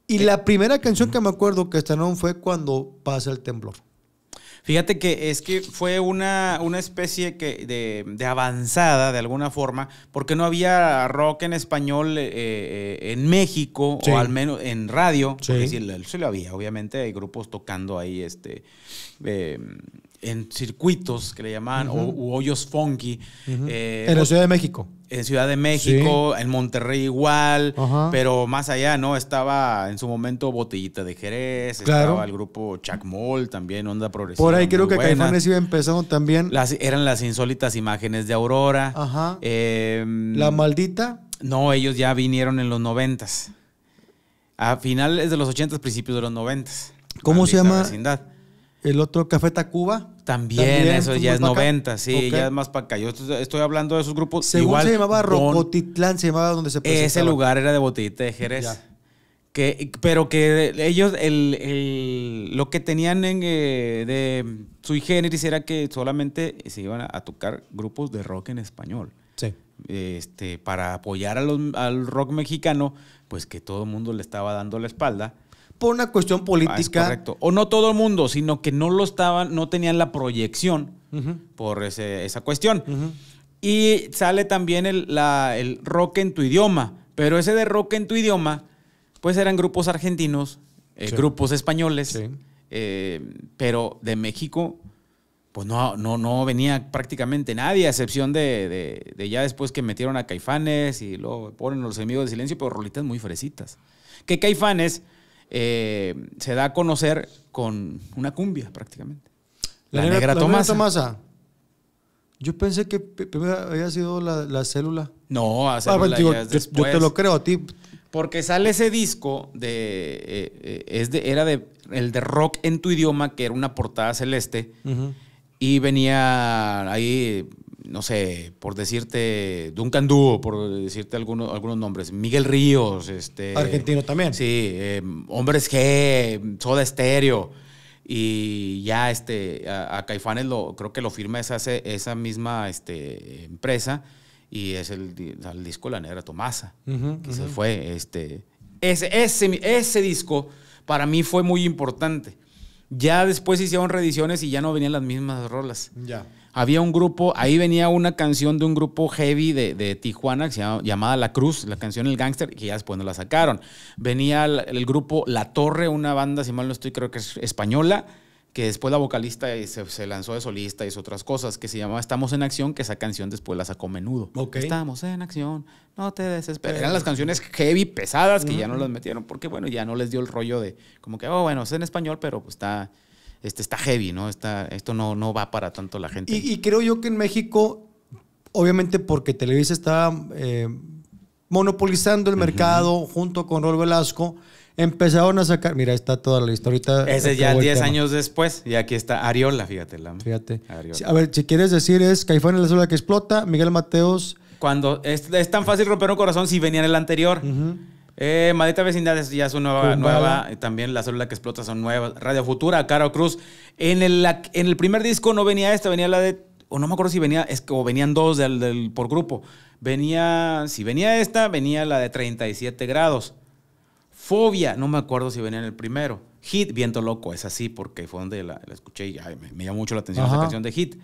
Y eh, la primera canción que me acuerdo que estrenaron fue cuando pasa el temblor.
Fíjate que es que fue una, una especie que de, avanzada de alguna forma, porque no había rock en español eh, eh, en México, o al menos en radio. Sí. sí, lo había, obviamente hay grupos tocando ahí este en circuitos que le llamaban, o hoyos funky.
Eh, en la Ciudad de México.
En Ciudad de México, en Monterrey igual, pero más allá, ¿no? Estaba en su momento Botellita de Jerez, estaba el grupo Chuck Moll también, Onda Progresiva. Por ahí creo que Caifanes
iba empezando también.
eran las insólitas imágenes de Aurora. Em, la
maldita.
No, ellos ya vinieron en los noventas. A finales de los ochentas, principios de los noventas.
¿Cómo se llama? Vecindad. El otro Café Tacuba. También, eso ya es 90, sí, ya es
más para acá. Yo estoy hablando de esos grupos. Según se llamaba Rocotitlán,
se llamaba donde se presentaba. Ese lugar era de
Botellita de Jerez. Que, pero que ellos, el, lo que tenían en, eh, de su generis era que solamente se iban a, tocar grupos de rock en español. Sí. Este, para apoyar al rock mexicano, pues que todo el mundo le estaba dando la espalda por una cuestión ah, política. Ah, O no todo el mundo, sino que no lo estaban, no tenían la proyección por esa cuestión. Y sale también el, rock en tu idioma. Pero ese de rock en tu idioma, pues eran grupos argentinos, eh, grupos españoles, eh, pero de México, pues no, no, no venía prácticamente nadie, a excepción de, de ya después que metieron a Caifanes y luego ponen los enemigos de silencio, pero rolitas muy fresitas. Que Caifanes eh, se da a conocer con una cumbia prácticamente. La, negra, Yo pensé que
había sido la, célula.
No, hace. Ah, pues, yo, te lo creo a ti. Porque sale ese disco de. Eh, eh, de era de. El de rock en tu idioma, que era una portada celeste. Y venía ahí no sé, por decirte, Duncan Dúo, por decirte algunos, algunos nombres, Miguel Ríos, este... Argentino también. Sí, eh, Hombres G, Soda Stereo, y ya este, a, Caifanes lo, creo que lo firma esa, esa misma este, empresa, y es el, disco La Negra Tomasa, que se fue, este... Ese, ese, ese disco para mí fue muy importante. Ya después hicieron reediciones y ya no venían las mismas rolas. Ya había un grupo, ahí venía una canción de un grupo heavy de, Tijuana se llamada La Cruz, la canción El Gangster, que ya después no la sacaron. Venía el, grupo La Torre, una banda, si mal no estoy, creo que es española, que después la vocalista eh, se, lanzó de solista y otras cosas, que se llamaba Estamos en Acción, que esa canción después la sacó menudo. Estamos en Acción, no te desesperes. Eran las canciones heavy, pesadas, que ya no las metieron, porque bueno, ya no les dio el rollo de, como que, oh, bueno, es en español, pero pues está este, está heavy, ¿no? Está, esto no, no va para tanto la gente. Y, creo yo que en México,
obviamente porque Televisa está eh, monopolizando el mercado junto con Rol Velasco, empezaron a sacar. Mira, está toda la historia. Ese ya 10 años
después. Y aquí está Ariola, fíjate. fíjate. A
ver, si quieres decir, es Caifán en la zona que explota, Miguel Mateos.
Cuando es, tan fácil romper un corazón si venía en el anterior. Madita eh, Maldita Vecindad es ya su nueva, nueva. Eh, también La Célula que Explota son nuevas. Radio Futura, Caro Cruz. En el, en el primer disco no venía esta, venía la de. O no me acuerdo si venía, es o venían dos del, por grupo. Venía, si venía esta, venía la de 37 grados. Fobia, no me acuerdo si venía en el primero. Hit, Viento Loco, es así porque fue donde la, escuché y me, llamó mucho la atención esa canción de Hit.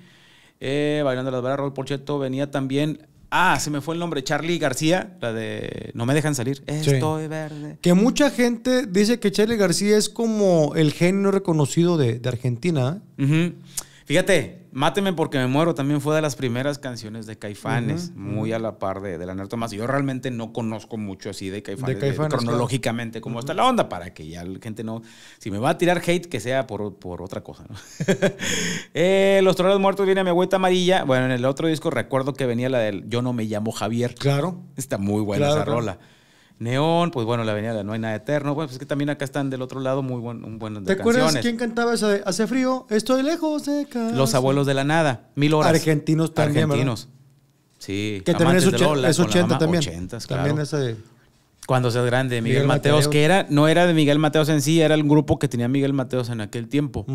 Eh, Bailando las Barras, Rol Porcheto venía también Ah, se me fue el nombre, Charlie García, la de No me dejan salir. Estoy verde.
Que mucha gente dice que Charlie García es como el genio reconocido de, Argentina.
Fíjate, Máteme porque me muero también fue de las primeras canciones de Caifanes, muy a la par de, de la Tomás Yo realmente no conozco mucho así de Caifanes, cronológicamente, como está la onda, para que ya la gente no. Si me va a tirar hate, que sea por, otra cosa. ¿no? <laughs> Eh, Los Troleros Muertos viene mi agüita amarilla. Bueno, en el otro disco recuerdo que venía la del Yo no me llamo Javier. Claro. Está muy buena esa rola. Neón, pues bueno, la avenida No hay nada eterno. Bueno, pues es que también acá están del otro lado muy buen, un buen de ¿Te acuerdas quién
cantaba esa de Hace frío, estoy lejos de casa? Los abuelos
de la nada, mil horas. Argentinos también, Argentinos. Sí. Que también es, es 80 también. 80, También Cuando seas grande, Miguel, Mateos, que era, no era de Miguel Mateos en sí, era el grupo que tenía Miguel Mateos en aquel tiempo.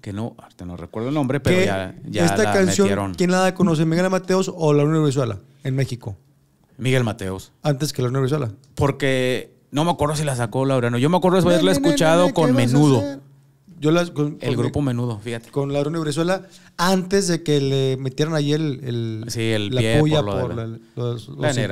Que no, ahorita no recuerdo el nombre, pero ya, Esta la canción, ¿quién
la conoce? ¿Miguel Mateos o la Unión Venezuela en México?
Miguel Mateos. Antes que la Brizuela. Porque no me acuerdo si la sacó no, Yo me acuerdo de haberla escuchado con Menudo. Yo el
grupo Menudo, fíjate. Con Laura Brizuela, antes de que le metieran ahí el, el sí, el pie por, la, los,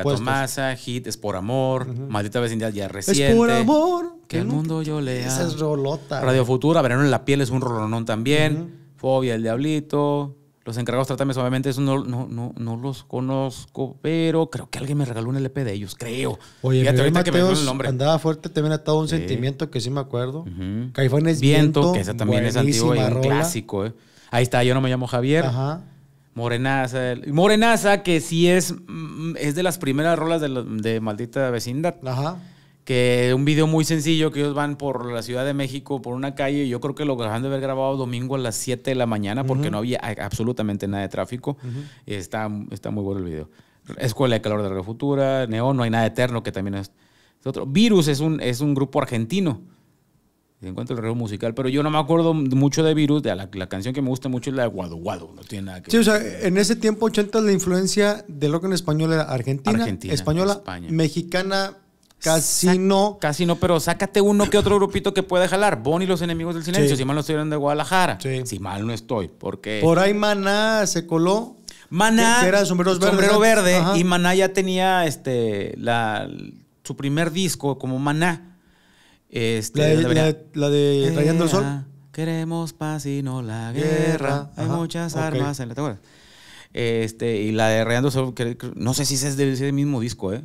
Tomasa, Hit, Es por amor, Maldita vecindad ya reciente. Es por
amor. Que el
mundo yo lea. Esa es
rolota. Radio
Futura, Verano en la piel es un rolonón también. Fobia, el diablito. Los encargados Trátame Suavemente, eso no, no, los conozco, pero creo que alguien me regaló un LP de ellos, creo. Oye, Fíjate, ahorita que me el nombre. andaba fuerte, también ha estado un sentimiento que sí me acuerdo. Uh es Viento, Viento, que esa también es antiguo y clásico. Eh. Ahí está, yo no me llamo Javier. Ajá. Morenaza. Morenaza, que sí es, mm, es de las primeras rolas de, de Maldita Vecindad. Ajá que un video muy sencillo que ellos van por la Ciudad de México, por una calle, y yo creo que lo dejaron de haber grabado domingo a las 7 de la mañana porque no había absolutamente nada de tráfico. está, está muy bueno el video. Escuela de Calor de la Futura, Neón, No hay nada eterno, que también es, otro. Virus es un, es un grupo argentino. En cuanto al reloj musical, pero yo no me acuerdo mucho de Virus. la, canción que me gusta mucho es la de Guado Guado. No tiene nada que Sí, o sea, en ese tiempo, 80 la
influencia de lo que en español era argentina, española, mexicana, Casi
no. Casi no, pero sácate uno que otro grupito que puede jalar. Bon y los enemigos del silencio, si mal no estoy de Guadalajara. Si mal no estoy, porque... Por ahí
Maná se coló. Maná... era sombrero verde. y
Maná ya tenía este, la, su primer disco como Maná. Este, la, de, eh, Rayando el Sol. Ah, queremos paz y no la guerra. Hay muchas armas en la... ¿Te Este, y la de Rayando el Sol, no sé si es del mismo disco, ¿eh?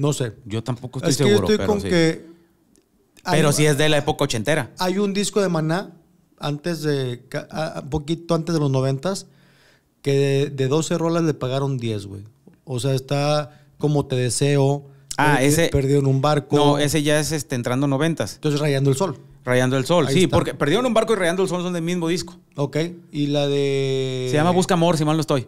No sé. Yo tampoco estoy seguro. estoy con que. pero sí es de la época ochentera. Hay
un disco de Maná, antes de. Un poquito antes de los noventas, que de, doce 12 rolas le pagaron
10, güey. O sea, está como Te Deseo. Ah, ese. Perdió en un barco. No, ese ya es este, entrando noventas. Entonces, Rayando el Sol. Rayando el Sol, sí, porque Perdido en un barco y Rayando el Sol son del mismo disco. Ok, y la de... Se llama Busca Amor, si mal no estoy.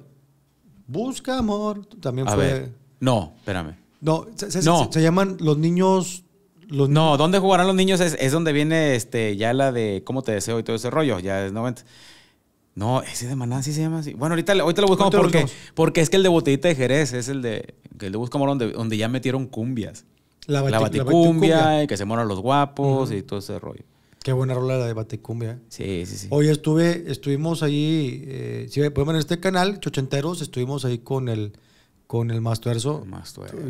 Busca Amor,
también A fue... Ver. No, espérame. No, se, llaman los niños no, ¿dónde jugarán los niños? Es, donde viene este, ya la de cómo te deseo y todo ese rollo, ya es 90. No, ese de Maná sí se llama así. Bueno, ahorita, lo buscamos porque, porque es que el de Botellita de Jerez es el de, el donde, donde ya metieron cumbias.
La, Y
que se moran los guapos y todo ese rollo.
Qué buena rola la de Baticumbia. ¿eh? Sí, sí, sí. Hoy estuve, estuvimos ahí, eh, si podemos en este canal, Chochenteros, estuvimos ahí con el con el más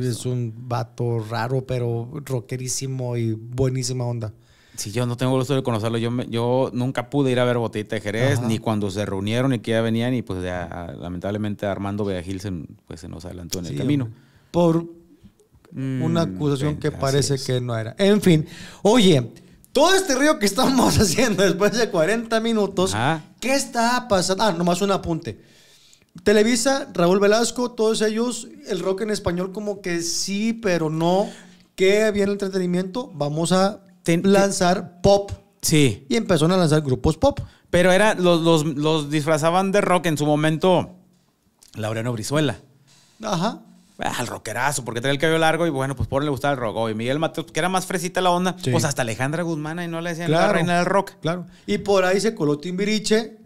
Es un vato raro, pero rockerísimo y buenísima onda.
Sí, yo no tengo gusto de conocerlo. Yo, yo nunca pude ir a ver Botellita de Jerez, ni cuando se reunieron, y que ya venían, y pues lamentablemente Armando Villagil pues, se, nos adelantó en el camino.
Por mm, una acusación que parece que no era. En fin, oye, todo
este río que estamos
<laughs> haciendo después de 40 minutos, ¿qué está pasando? Ah, nomás un apunte. Televisa, Raúl Velasco, todos ellos, el rock en español como que sí, pero no. Qué bien el entretenimiento, vamos a lanzar pop. Sí. Y empezaron a lanzar grupos
pop. Pero era, los, los, los disfrazaban de rock en su momento Laureano Brizuela. Ajá. Al ah, rockerazo, porque tenía el cabello largo y bueno, pues por le gustaba el rock. y Miguel Mateo que era más fresita la onda, pues hasta Alejandra Guzmán y no le decían la reina del rock. Claro. Y por ahí se coló Timbiriche,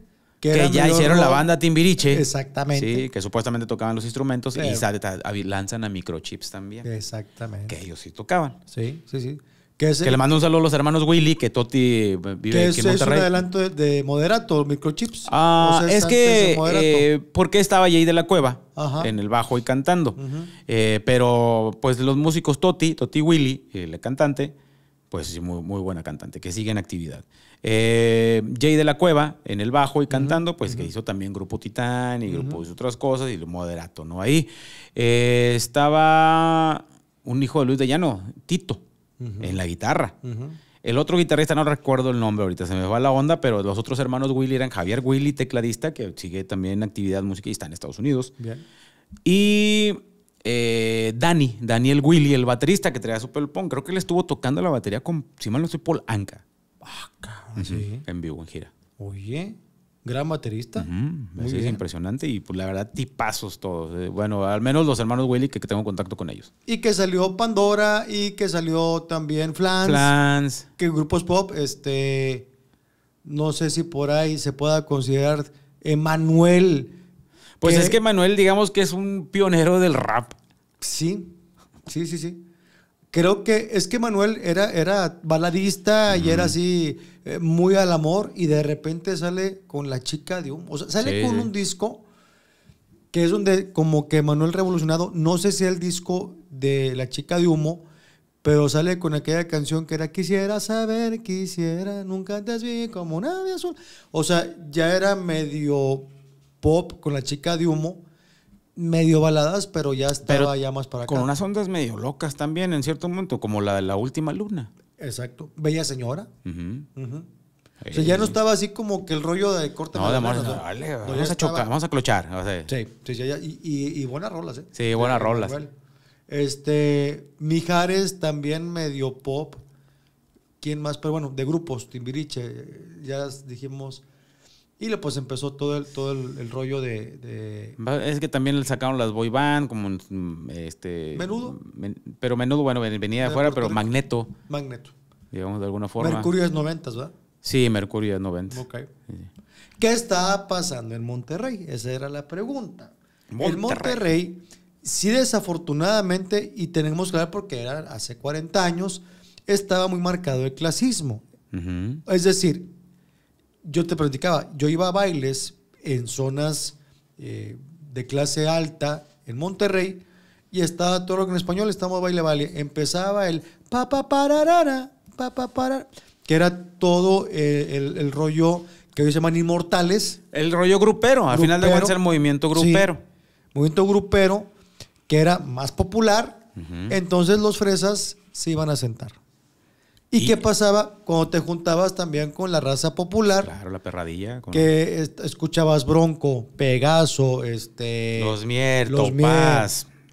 que, ya hicieron la banda
Timbiriche. Exactamente. Sí, que supuestamente tocaban los instrumentos y lanzan a microchips también. Exactamente. Que ellos sí tocaban.
Sí, sí, sí.
Que, le mando un saludo a los hermanos Willy, que Toti eh, vive aquí en Monterrey. es un
adelanto de, moderato, microchips.
Ah, es que eh, porque estaba Jay de la Cueva en el bajo y cantando. Eh, pero pues los músicos Toti, Toti Willy, el cantante, pues sí, muy, buena cantante, que sigue en actividad. Eh, Jay de la Cueva en el bajo y cantando, pues que hizo también Grupo Titán y grupos y otras cosas y lo moderato, ¿no? Ahí eh, estaba un hijo de Luis de Llano, Tito, en la guitarra. El otro guitarrista, no recuerdo el nombre ahorita, se me va la onda, pero los otros hermanos Willy eran Javier Willy, tecladista, que sigue también en actividad música y está en Estados Unidos. Y eh, Dani, Daniel Willy, el baterista que traía su punk, creo que él estuvo tocando la batería con, si mal no soy, Paul Anka. Ah, cabrón, En vivo, en gira. Oye, gran baterista. es impresionante y pues, la verdad, tipazos todos. Eh, bueno, al menos los hermanos Willy que tengo contacto con ellos.
Y que salió Pandora y que salió también Flans.
Flans.
Que grupos pop, este, no sé si por ahí se pueda considerar Emanuel
pues es que Manuel, digamos que es un pionero del rap. Sí, sí, sí, sí. Creo que es
que Manuel era, era baladista y era así eh, muy al amor y de repente sale con la chica de Humo. O sea, sale con un disco que es donde como que Manuel Revolucionado, no sé si el disco de La Chica de Humo, pero sale con aquella canción que era Quisiera saber, quisiera, nunca te vi como nadie azul. O sea, ya era medio pop con la chica de humo, medio
baladas, pero ya estaba ya más para acá. Con unas ondas medio locas también en cierto momento, como la de la última luna.
Exacto. Bella señora. O sea, ya no estaba así como que el rollo de corte. No, de vamos, a chocar, vamos a
clochar. Sí, sí,
Y, buenas rolas, ¿eh? Sí, buenas rolas. Este, Mijares también medio pop. ¿Quién más? Pero bueno, de grupos, Timbiriche, ya dijimos. Y le pues empezó todo el, todo el, rollo de,
Es que también le sacaron las boy como mm, este... Menudo. pero menudo, bueno, venía de afuera, pero Magneto. Magneto. Digamos de alguna forma. Mercurio es 90, ¿verdad? Sí, Mercurio es 90.
Ok. ¿Qué estaba pasando en Monterrey? Esa era la pregunta. Monterrey. Monterrey, sí desafortunadamente, y tenemos que ver porque era hace 40 años, estaba muy marcado el clasismo. Es decir, yo te platicaba, yo iba a bailes en zonas eh, de clase alta en Monterrey y estaba todo lo que en español estamos baile baile. Empezaba el pa pa pararara, que era todo eh, el, rollo que hoy se llaman inmortales. El rollo grupero, al final de cuentas el movimiento grupero. movimiento grupero que era más popular, entonces los fresas se iban a sentar. ¿Y, qué pasaba cuando te juntabas también con la raza popular?
Claro, la perradilla.
Que escuchabas Bronco, Pegaso,
este... Los Mier, Los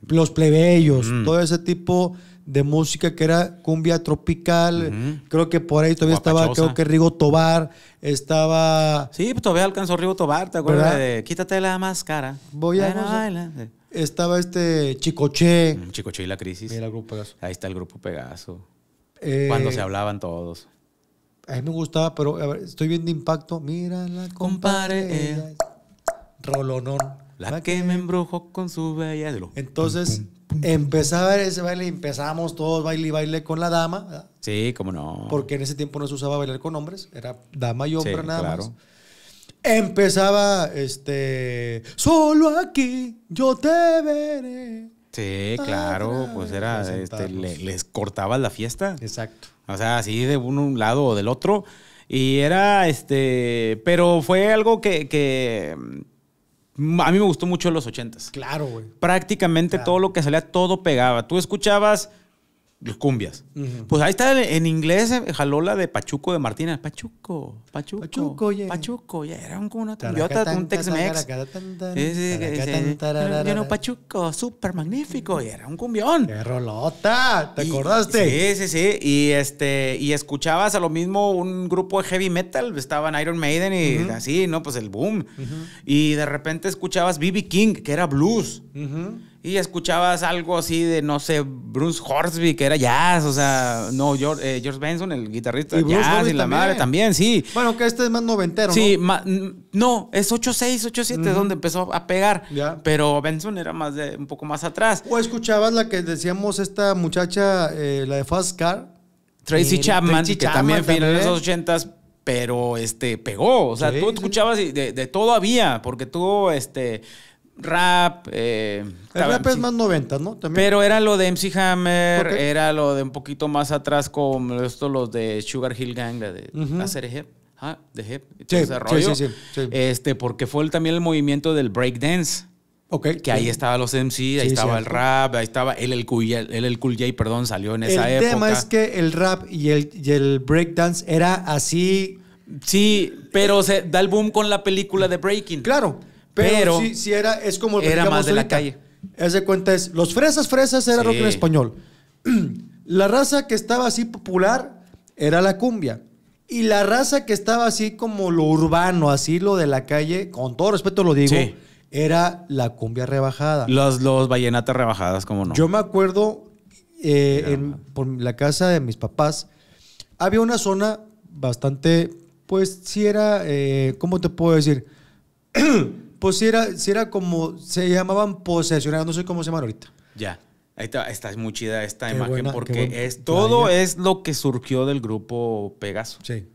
los Plebeyos, mm. todo ese tipo de música que era cumbia tropical. Creo que por ahí todavía estaba, creo que Rigo Tobar estaba.
Sí, pues todavía alcanzó Rigo Tobar, ¿te acuerdas? De Quítate la máscara. Voy a. Eh.
Estaba este Chicoche.
Mm, Chicoche y la crisis. Mira el grupo Pegaso. Ahí está el grupo Pegaso. Eh, Cuando se hablaban todos.
A mí me gustaba, pero estoy viendo impacto. Mira la compare. Eh. Rolonón. La, que, me embrujó con su bella. Entonces, a empezaba ese baile y empezamos todos baile y baile con la dama.
Sí, cómo no.
Porque en ese tiempo no se usaba bailar con hombres, era dama y hombre sí, nada claro. Empezaba este. Solo aquí yo te
veré. Sí, ah, claro, pues, pues era, este, les cortabas la fiesta. Exacto. O sea, así de un, lado o del otro. Y era, este, pero fue algo que, mm, a mí me gustó mucho en los ochentas. Claro, güey. Prácticamente todo lo que salía, todo pegaba. Tú escuchabas los cumbias. Pues ahí está en inglés, eh, jalola de Pachuco de Martina. Pachuco, Pachuco. Pachuco, Pachuco, ya era un, una cumbiota de un Tex-Mex. Pachuco, súper magnífico. Y era un cumbión. ¡Qué rolota! ¿Te acordaste? Sí, sí, sí. Y, este, y escuchabas a lo mismo un grupo de heavy metal. Estaban Iron Maiden y así, ¿no? Pues el boom. Y de repente escuchabas B.B. King, que era blues y escuchabas algo así de, no sé, Bruce Horsby, que era jazz, o sea, no, George, eh, Benson, el guitarrista, y jazz y la madre también,
sí. Bueno, que este es más noventero,
sí, ¿no? es 8-6, 8-7 es donde empezó a pegar, pero Benson era más de, un poco más atrás. O
escuchabas la que decíamos esta muchacha, eh, la de Fast Car.
Tracy, Chapman, que también, también. en de los 80 pero este pegó, o sea, tú escuchabas de, de, todo había, porque tú... este rap. Eh, el rap es más
90, ¿no? También. Pero
era lo de MC Hammer, era lo de un poquito más atrás como esto, los de Sugar Hill Gang, de hacer hip. ¿ah? de hip. Sí, sí, sí, Este, porque fue también el movimiento del breakdance. Ok. que ahí estaban los MC, ahí estaba el rap, ahí estaba el el cool, el cool J, perdón, salió en esa época. El tema es
que el rap y el, y el breakdance era así. Sí,
pero se da el boom con la película de Breaking. Claro. Pero, si era, es como Era más de la calle.
Es de cuenta, es. Los fresas, fresas era rock en español. <clears throat> la raza que estaba así popular era la cumbia. Y la raza que estaba así como lo urbano, así lo de la calle, con todo respeto lo digo, era la cumbia rebajada.
Los, los vallenatas rebajadas, como no.
Yo me acuerdo eh, en, por la casa de mis papás, había una zona bastante, pues si era, eh, ¿cómo te puedo decir? <clears throat> Pues si era, si era como, se llamaban posesionados, no sé cómo se llaman ahorita.
Ya. Ahí está, está muy chida esta imagen porque es, todo es lo que surgió del grupo Pegaso. Sí.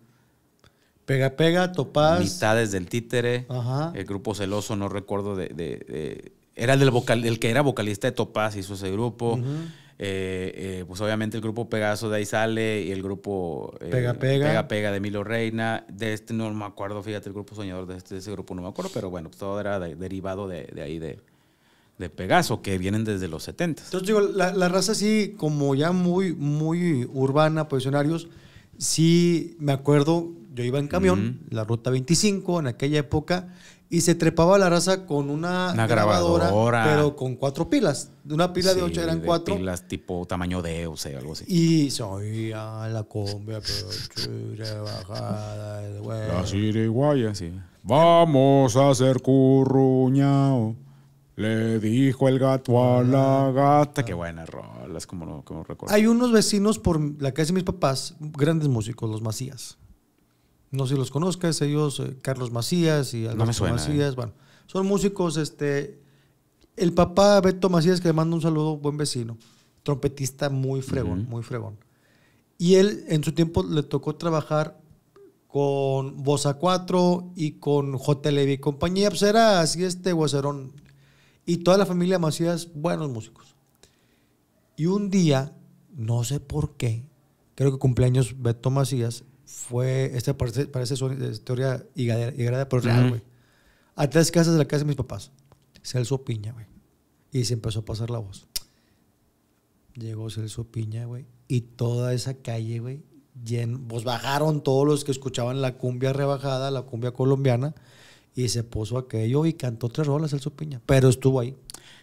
Pega Pega, Topaz. Mitades del Títere. Ajá. El grupo Celoso, no recuerdo de. de, era el, vocal, el que era vocalista de Topaz, hizo ese grupo. Ajá. Eh, eh, pues obviamente el grupo Pegaso de ahí sale y el grupo eh, Pega, Pega. Pega de Milo Reina, de este no me acuerdo, fíjate, el grupo Soñador de, este, ese grupo no me acuerdo, pero bueno, pues, todo era derivado de, ahí de, de Pegaso, que vienen desde los 70.
Entonces digo, la, raza sí, como ya muy, muy urbana, posicionarios, pues, sí me acuerdo, yo iba en camión, la ruta 25 en aquella época, y se trepaba la raza con una, grabadora, pero con
cuatro pilas. De una pila de ocho eran cuatro. Pilas tipo tamaño de, o sea, algo así.
Y oía la combia. pero bajada. La
siriguaya, sí. Vamos a hacer curruñao. Le dijo el gato a ah. la gata. Qué buenas es como, como recuerdo. Hay unos vecinos por
la casa de mis papás, grandes músicos, los Macías. No sé si los conozcas, ellos, eh, Carlos Macías y Alberto ¿eh? Macías, bueno, son músicos, este, el papá Beto Macías, que le manda un saludo, buen vecino, trompetista muy fregón, muy fregón. Y él en su tiempo le tocó trabajar con a 4 y con J. y compañía, pues era así este guacerón. Y toda la familia Macías, buenos músicos. Y un día, no sé por qué, creo que cumpleaños Beto Macías, fue, esta parece, parece historia pero real, güey. A tres casas de la casa de mis papás. Celso Piña, güey. Y se empezó a pasar la voz. Llegó Celso Piña, güey. Y toda esa calle, güey, pues bajaron todos los que escuchaban la cumbia rebajada, la cumbia colombiana, y se puso aquello y cantó tres rolas Celso Piña. Pero estuvo ahí.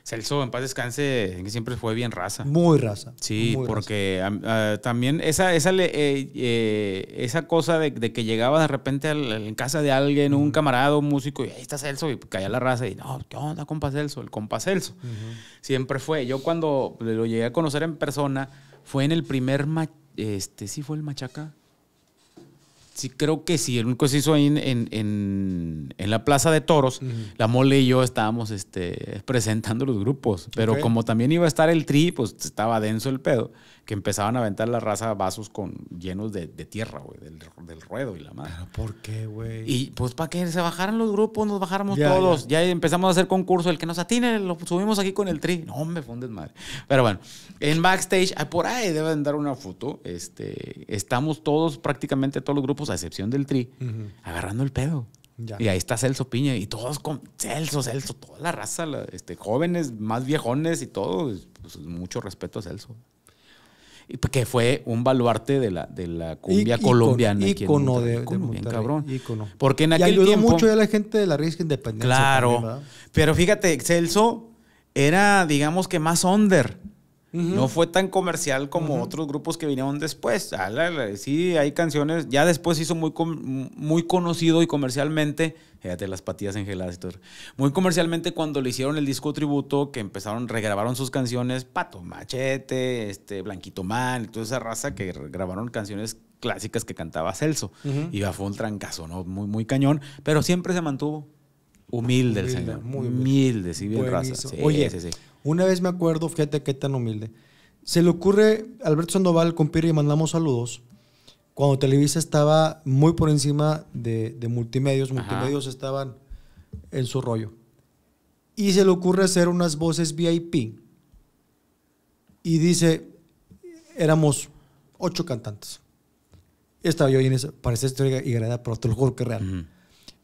Celso, en paz descanse, siempre fue bien raza. Muy raza. Sí, porque ah, también esa, esa, eh, eh, esa cosa de, que llegaba de repente en casa de alguien, un camarado, un músico, y ahí está Celso, y caía la raza, y no, ¿qué onda, compa Celso? El compa Celso. Siempre fue. Yo cuando lo llegué a conocer en persona, fue en el primer, este, sí fue el Machaca sí creo que sí. El único que se hizo ahí en, en, en, la Plaza de Toros, la mole y yo estábamos este, presentando los grupos. Pero como también iba a estar el tri, pues estaba denso el pedo que empezaban a aventar la raza vasos con, llenos de, tierra, güey, del, ruedo y la madre. ¿Pero ¿Por qué, güey? Y pues para que se bajaran los grupos, nos bajáramos todos. Ya. empezamos a hacer concurso. El que nos atine, lo subimos aquí con el tri. No, me fundes, madre. Pero bueno, en backstage, ah, por ahí deben dar una foto. Este, estamos todos, prácticamente todos los grupos, a excepción del tri, agarrando el pedo. Y ahí está Celso Piña y todos con Celso, Celso, toda la raza, este, jóvenes, más viejones y todo. Pues, mucho respeto a Celso que fue un baluarte de la, de la cumbia colombiana. Ícono de, de, bien cabrón.
Icono. Porque en aquel y ayudó tiempo, mucho
a la gente de la Riesga independiente. Claro. pero fíjate, Excelso era, digamos que más under. No fue tan comercial como otros grupos que vinieron después. sí, hay canciones. Ya después hizo muy, muy conocido y comercialmente. Fíjate las patillas engeladas y todo. Muy comercialmente cuando le hicieron el disco tributo, que empezaron, regrabaron sus canciones, Pato Machete, este, Blanquito Man, toda esa raza que grabaron canciones clásicas que cantaba Celso. Y fue un trancazo, ¿no? Muy, muy cañón, pero siempre se mantuvo humilde, el señor. Muy humilde, sí, bien raza. Oye, sí, sí.
Una vez me acuerdo, fíjate qué tan humilde. Se le ocurre Alberto Sandoval, con y mandamos saludos. Cuando Televisa estaba muy por encima de, de multimedios, multimedios estaban en su rollo. Y se le ocurre hacer unas voces VIP. Y dice, éramos ocho cantantes. Estaba yo en esa, parece historia y grada, pero te lo juro que es real.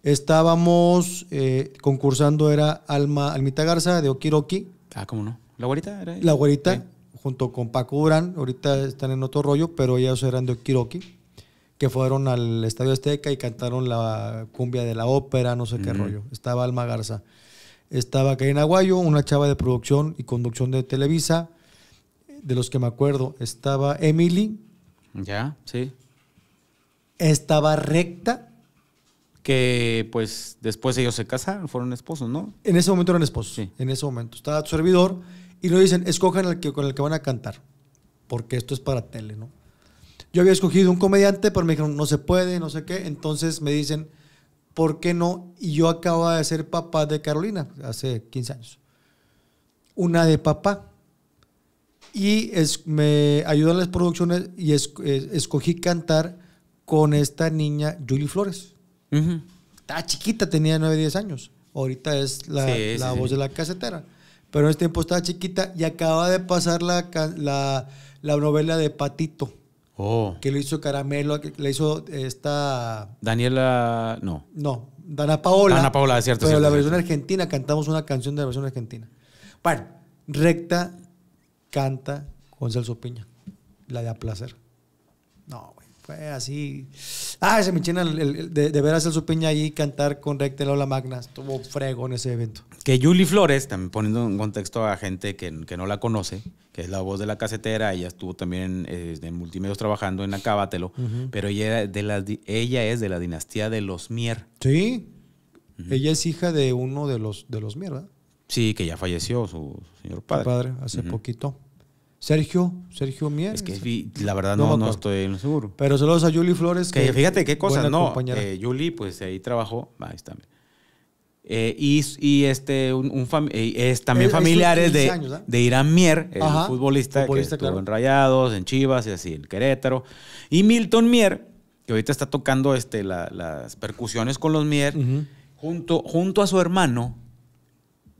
Estábamos eh, concursando, era Alma, Almita Garza de Okiroki,
Ah, ¿cómo no? ¿La güerita era La
güerita, junto con Paco Durán, ahorita están en otro rollo, pero ellos eran de Quiroqui, que fueron al Estadio Azteca y cantaron la cumbia de la ópera, no sé qué rollo. Estaba Alma Garza. Estaba Karina Aguayo, una chava de producción y conducción de Televisa, de los que me acuerdo. Estaba Emily.
Ya, sí.
Estaba Recta
que pues después ellos se casaron, fueron esposos, ¿no?
En ese momento eran esposos, en ese momento. Está tu servidor y le dicen, escojan el que, con el que van a cantar, porque esto es para tele, ¿no? Yo había escogido un comediante, pero me dijeron, no se puede, no sé qué. Entonces me dicen, ¿por qué no? Y yo acabo de ser papá de Carolina, hace 15 años. Una de papá. Y es, me ayudan las producciones y escogí cantar con esta niña, Julie Flores estaba chiquita, tenía 9, 10 años. Ahorita es la, voz de la casetera. Pero en ese tiempo estaba chiquita y acaba de pasar la, la, la novela de Patito. Oh. Que lo hizo Caramelo, que le hizo esta.
Daniela. No.
No, Dana Paola. Dana Paola, de cierto. Pero la versión argentina, cantamos una canción de la versión argentina. Bueno, recta canta con Celso Piña, la de A Placer así. Ah, se me el, de, ver a Celso Piña ahí cantar con Rectel la Magna. Estuvo frego en ese evento.
Que Julie Flores, también poniendo en contexto a gente que, no la conoce, que es la voz de la casetera, ella estuvo también eh, en multimedios trabajando en Acábatelo, pero ella, de ella es de la dinastía de los Mier. Sí.
Ella es hija de uno de los, de los Mier, ¿verdad?
Sí, que ya falleció su señor padre. padre,
hace poquito. Sergio, Sergio Mier. Es que la verdad no, no,
estoy seguro. Pero
saludos a Julie Flores. Que, fíjate qué cosa, no.
Eh, pues ahí trabajó. Ahí está. Eh, y, este un, eh, es también eh, familiares de, de, Irán Mier, el futbolista, que en Rayados, en Chivas y así, en Querétaro. Y Milton Mier, que ahorita está tocando este, las percusiones con los Mier, junto, junto a su hermano,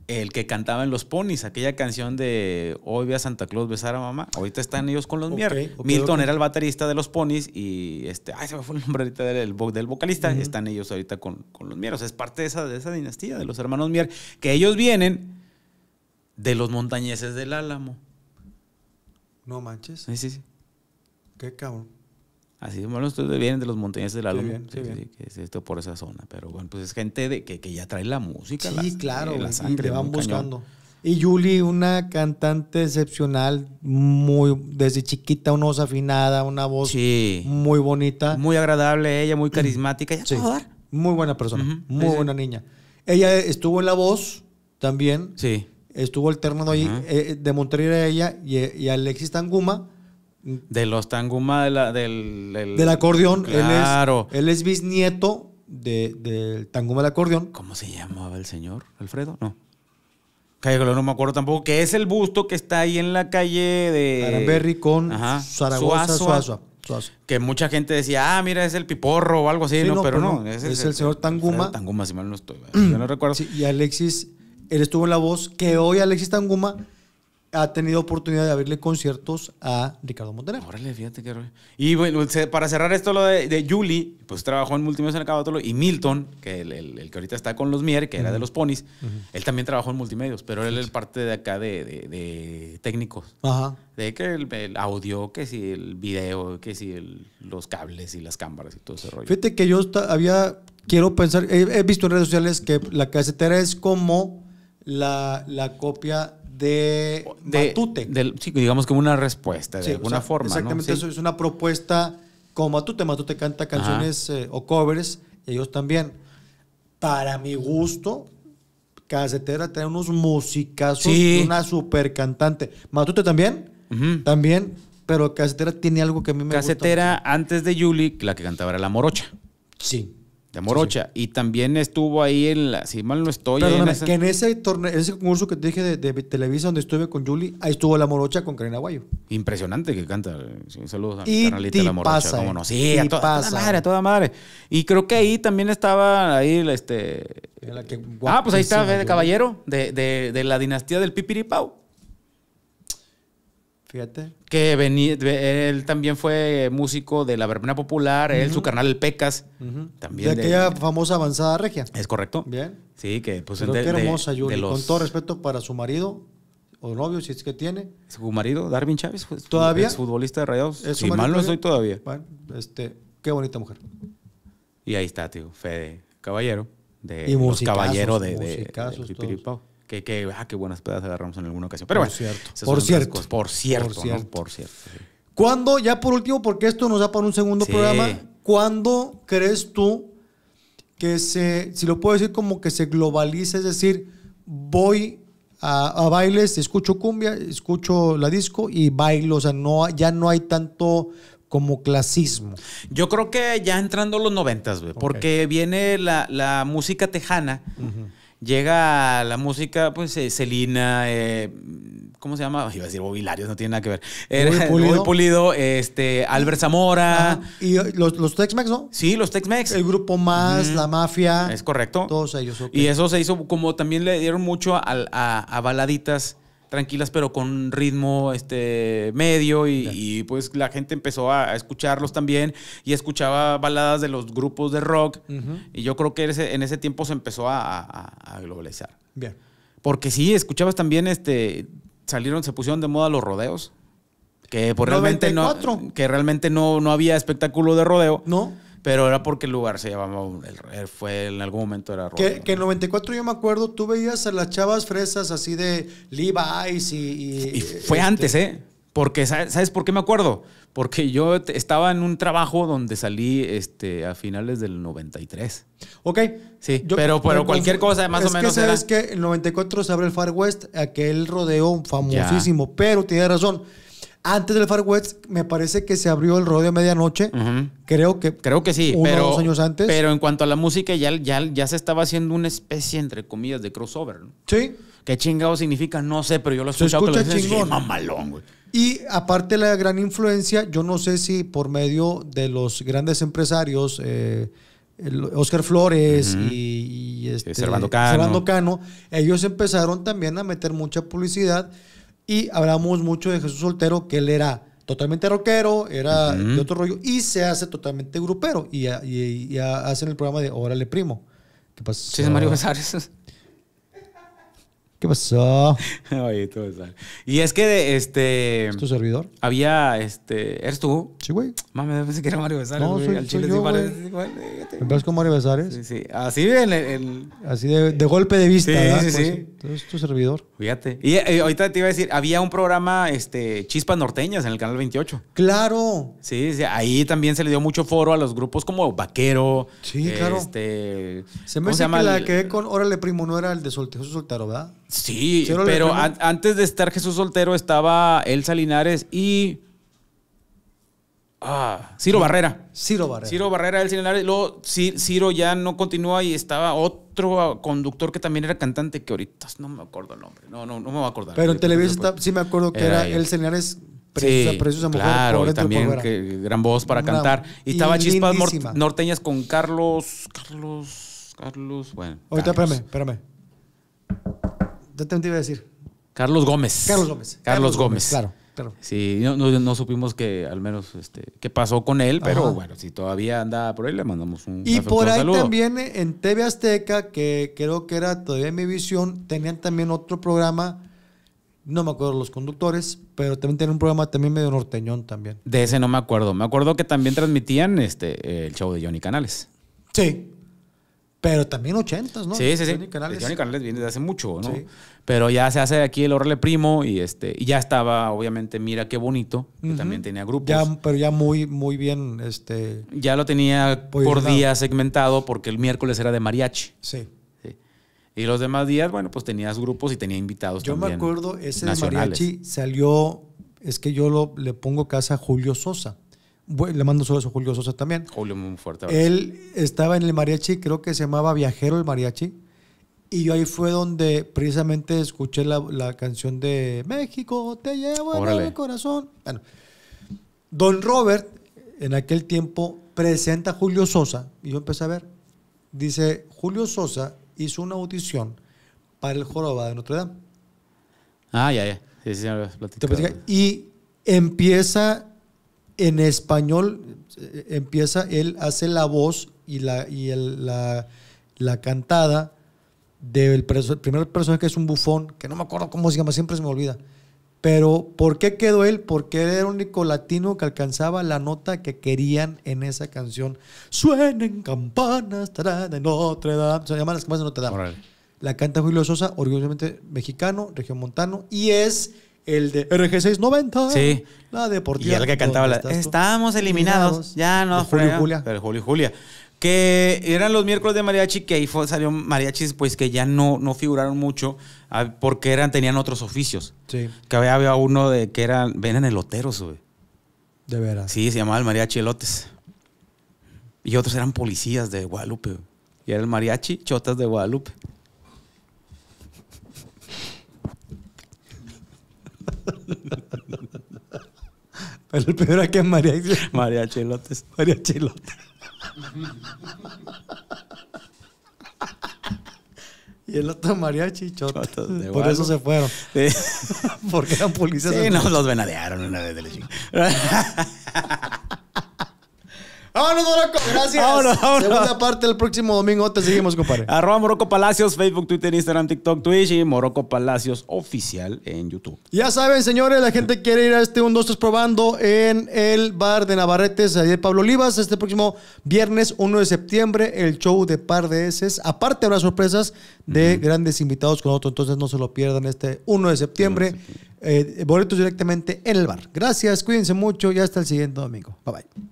el que cantaba en Los Ponis, aquella canción de Hoy ve a Santa Claus besar a mamá. Ahorita están ellos con los Mier. Milton era el baterista de Los Ponis y este, ay, se me fue el nombre ahorita del, vocalista. Están ellos ahorita con, con los Mier. O sea, es parte de esa, de esa dinastía de los hermanos Mier, que ellos vienen de los montañeses del Álamo. No manches. Sí, sí, sí. Qué cabrón. Así, bueno, ustedes vienen de los montañeses de la luna. sí, sí, que es esto por esa zona. Pero bueno, pues es gente que, ya trae la música. Sí, claro, la sangre, le van buscando.
Y Yuli, una cantante excepcional, muy desde chiquita, una voz afinada, una voz
muy bonita. Muy agradable ella, muy mm. carismática. muy buena persona,
muy buena niña. Ella estuvo en La Voz también. Sí. Estuvo alternando ahí, eh, de Monterrey a ella y, y Alexis Tanguma
de los Tanguma del, del, acordeón. Él es, bisnieto del Tanguma del acordeón. ¿Cómo se llamaba el señor? ¿Alfredo? No. Calle no me acuerdo tampoco, que es el busto que está ahí en la calle de. Aramberri con Zaragoza, Que mucha gente decía, ah, mira, es el piporro o algo así, no, pero pues no. Es, el,
señor Tanguma. Tanguma, si mal no estoy. <clears throat> Yo no recuerdo. y Alexis, él estuvo en la voz, que hoy Alexis Tanguma ha tenido oportunidad de abrirle conciertos a Ricardo Montaner. Órale,
fíjate qué rollo. Y bueno, para cerrar esto lo de, de Julie, pues trabajó en Multimedios en Acabátolo y Milton, que el, que ahorita está con los Mier, que era de los ponis, él también trabajó en Multimedios, pero él es parte de acá de, técnicos. Ajá. De que el, audio, que si el video, que si los cables y las cámaras y todo ese rollo. Fíjate
que yo había, quiero pensar, he, visto en redes sociales que la casetera es como la, la copia
de, de Matute. sí, digamos como una respuesta, de alguna forma. Exactamente, eso
es una propuesta como Matute. Matute canta canciones eh, o covers, y ellos también. Para mi gusto, Casetera tiene unos musicazos una super cantante. Matute también, también, pero Casetera tiene algo que a mí me gusta. Casetera,
antes de Yuli, la que cantaba era La Morocha. Sí. De Morocha. Y también estuvo ahí en la, si mal no estoy. en que en
ese torneo, ese concurso que te dije de, Televisa donde estuve con Julie, ahí estuvo la Morocha con Karina Guayo.
Impresionante que canta. Un saludo a mi carnalita la Morocha. Pasa, ¿cómo no? Eh, toda madre, toda madre. Y creo que ahí también estaba ahí este. La ah, pues ahí estaba Fede Caballero, de, de, de la dinastía del Pipiripau. Fíjate. Que venía, él también fue músico de la verbena popular, él, su carnal El Pecas. también de, aquella
famosa avanzada regia.
Es correcto. Bien. Sí, que pues Creo hermosa, Yuri. Con todo
respeto para su marido o novio, si es que tiene.
Su marido, Darwin Chávez. Pues, ¿Todavía? Es futbolista de
rayados. ¿Es si mal no estoy todavía. Bueno, este, qué bonita mujer.
Y ahí está, tío, Fede Caballero. De y los caballeros de, de, de que, que, ah, qué buenas pedas agarramos en alguna ocasión. Pero bueno, cierto. Por cierto. por cierto. Por cierto. Por cierto.
¿Cuándo, ya por último, porque esto nos da para un segundo programa, cuándo crees tú que se, si lo puedo decir como que se globaliza, es decir, voy a, bailes, escucho cumbia, escucho la disco y bailo, o sea, no, ya no hay tanto como clasismo.
Yo creo que ya entrando los noventas, güey, porque viene la, música tejana llega la música, pues, Celina, eh, eh, ¿cómo se llama? Iba a decir Bobilarios, no tiene nada que ver. Era eh, <laughs> Pulido. Pulido, este, Albert Zamora.
¿Y los, los Tex-Mex, no? Sí, los Tex-Mex. El grupo Más, La Mafia. Es correcto. Todos ellos.
Y eso se hizo como también le dieron mucho a, a baladitas tranquilas pero con ritmo este, medio y, pues la gente empezó a, escucharlos también y escuchaba baladas de los grupos de rock y yo creo que ese, en ese tiempo se empezó a, globalizar. Bien. Porque sí, escuchabas también, este, salieron, se pusieron de moda los rodeos. Que, pues, realmente no, que realmente no, no había espectáculo de rodeo. No. Pero era porque el lugar se llamaba, fue en algún momento era rojo. Que,
en en 94 yo me acuerdo, tú veías a las chavas fresas así de Levi's y... Y, fue este antes,
¿eh? Porque, ¿sabes por qué me acuerdo? Porque yo estaba en un trabajo donde salí este, a finales del 93. Ok. Sí, pero, pero cualquier cosa, más o menos. Que sabes
que el 94 se abre el Far West, aquel rodeo
famosísimo,
pero tiene razón. Antes del Far West, me parece que se abrió el rodeo a medianoche. Creo que. Creo
que sí. pero, años antes. Pero en cuanto a la música, ya, ya, ya se estaba haciendo una especie, entre comillas, de crossover. Sí. ¿Qué chingado significa? No sé, pero yo lo he escuchado escucha güey.
Y aparte la gran influencia, yo no sé si por medio de los grandes empresarios, eh, Oscar Flores y, este, Servando Cano, ellos empezaron también a meter mucha publicidad y hablamos mucho de Jesús Soltero, que él era totalmente rockero, era de otro rollo, y se hace totalmente grupero. Y, y, hace hacen el programa de Órale Primo. ¿Qué pasó? Sí, es Mario Besares. ¿Qué pasó? <laughs> Oye, tú
Y es que, este... ¿Es tu servidor? Había, este... ¿Eres tú? Sí, güey. Mami, pensé que era Mario Besares, No, soy, Al chile yo, eh,
¿Me ves con Mario Besares? Sí, sí.
Así el... el...
Así de, golpe de vista, Sí, ¿verdad? sí, sí. Entonces, pues, tu servidor.
Fíjate. Y eh, ahorita te iba a decir, había un programa este, Chispas Norteñas en el Canal 28. ¡Claro! Sí, ahí también se le dio mucho foro a los grupos como Vaquero. Sí, claro. Este, se me hace que la que
quedé con Órale Primo no era el de Jesús Soltero, ¿verdad? Sí, pero
antes de estar Jesús Soltero estaba Elsa Linares y Ah, Ciro Barrera. Ciro Barrera. Ciro Barrera del Luego Ciro ya no continúa y estaba otro ah, conductor que también era cantante que ahorita no me acuerdo el nombre. No, no, no me voy a acordar. Pero en Televisa
sí me acuerdo que era, el Senares, Preciosa, sí, mujer, Claro, también gran voz para cantar. Y estaba Chispas
Norteñas con Carlos. Carlos. Carlos. Bueno.
Ahorita, espérame, espérame. Ya te iba a decir.
Carlos Gómez. Carlos Gómez. Carlos, Gómez. Claro sí, no, supimos que al menos este, qué pasó con él, pero bueno, si todavía andaba por ahí, le mandamos un Y por ahí también
eh, en TV Azteca, que creo que era todavía mi visión, tenían también otro programa, no me acuerdo los conductores, pero también tenían un programa también medio norteñón también.
De ese no me acuerdo, me acuerdo que también transmitían este, el show de Johnny Canales. Sí, pero también 80, ¿no? Sí, sí, sí. Johnny Canales. De viene desde hace mucho, ¿no? Pero ya se hace aquí el Orle Primo y este y ya estaba, obviamente, Mira qué bonito, que también tenía grupos.
pero ya muy, muy bien. este
Ya lo tenía por día segmentado porque el miércoles era de mariachi. Sí. Y los demás días, bueno, pues tenías grupos y tenía invitados Yo me acuerdo, ese de mariachi
salió, es que yo lo, le pongo casa a Julio Sosa. Le mando saludo a Julio Sosa también.
Julio, muy fuerte.
Él estaba en el mariachi, creo que se llamaba Viajero el mariachi. Y yo ahí fue donde precisamente escuché la, canción de México, te llevo en el corazón. Bueno, Don Robert, en aquel tiempo, presenta a Julio Sosa. Y yo empecé a ver. Dice, Julio Sosa hizo una audición para el Joroba de Notre Dame.
Ah, ya, ya. Sí,
y empieza en español eh, empieza, él hace la voz y la, y el, la, cantada del preso, el primer personaje que es un bufón, que no me acuerdo cómo se llama, siempre se me olvida. Pero ¿por qué quedó él? Porque era el único latino que alcanzaba la nota que querían en esa canción. Suenen campanas, de Notre Dame. Se llaman las campanas de Notre Dame. La canta Julio Sosa, orgullosamente mexicano, región montano, y es
el de RG690. Sí. La deportiva. Y el que cantaba Estábamos eliminados. Ya no fue. Julio Julia. El Julio y Julia. Que eran los miércoles de mariachi, que ahí fue, salió mariachis, pues que ya no, no figuraron mucho ah, porque eran, tenían otros oficios. Sí. Que había, uno de que eran, en eloteros, güey. De veras. Sí, se llamaba el mariachi elotes. Y otros eran policías de Guadalupe. Y era el mariachi chotas de Guadalupe. Pero el peor aquí es María María Chilotes María Chilotes
Y el otro María Chichotes Por eso se fueron.
<laughs> Porque eran policías. Sí, nos los venadearon una vez de Vámonos, Morocco. Gracias. Segunda parte el próximo domingo. Te seguimos, compadre. Arroba Palacios, Facebook, Twitter, Instagram, TikTok, Twitch y Morocco Palacios Oficial en YouTube.
Ya saben, señores, la gente quiere ir a este 1, 2, probando en el bar de Navarrete, ahí Pablo Olivas. Este próximo viernes 1 de septiembre, el show de Par de S Aparte, habrá sorpresas de grandes invitados con otros. Entonces, no se lo pierdan este 1 de septiembre. Eh, boletos directamente en el bar. Gracias, cuídense mucho y hasta el siguiente domingo. Bye bye.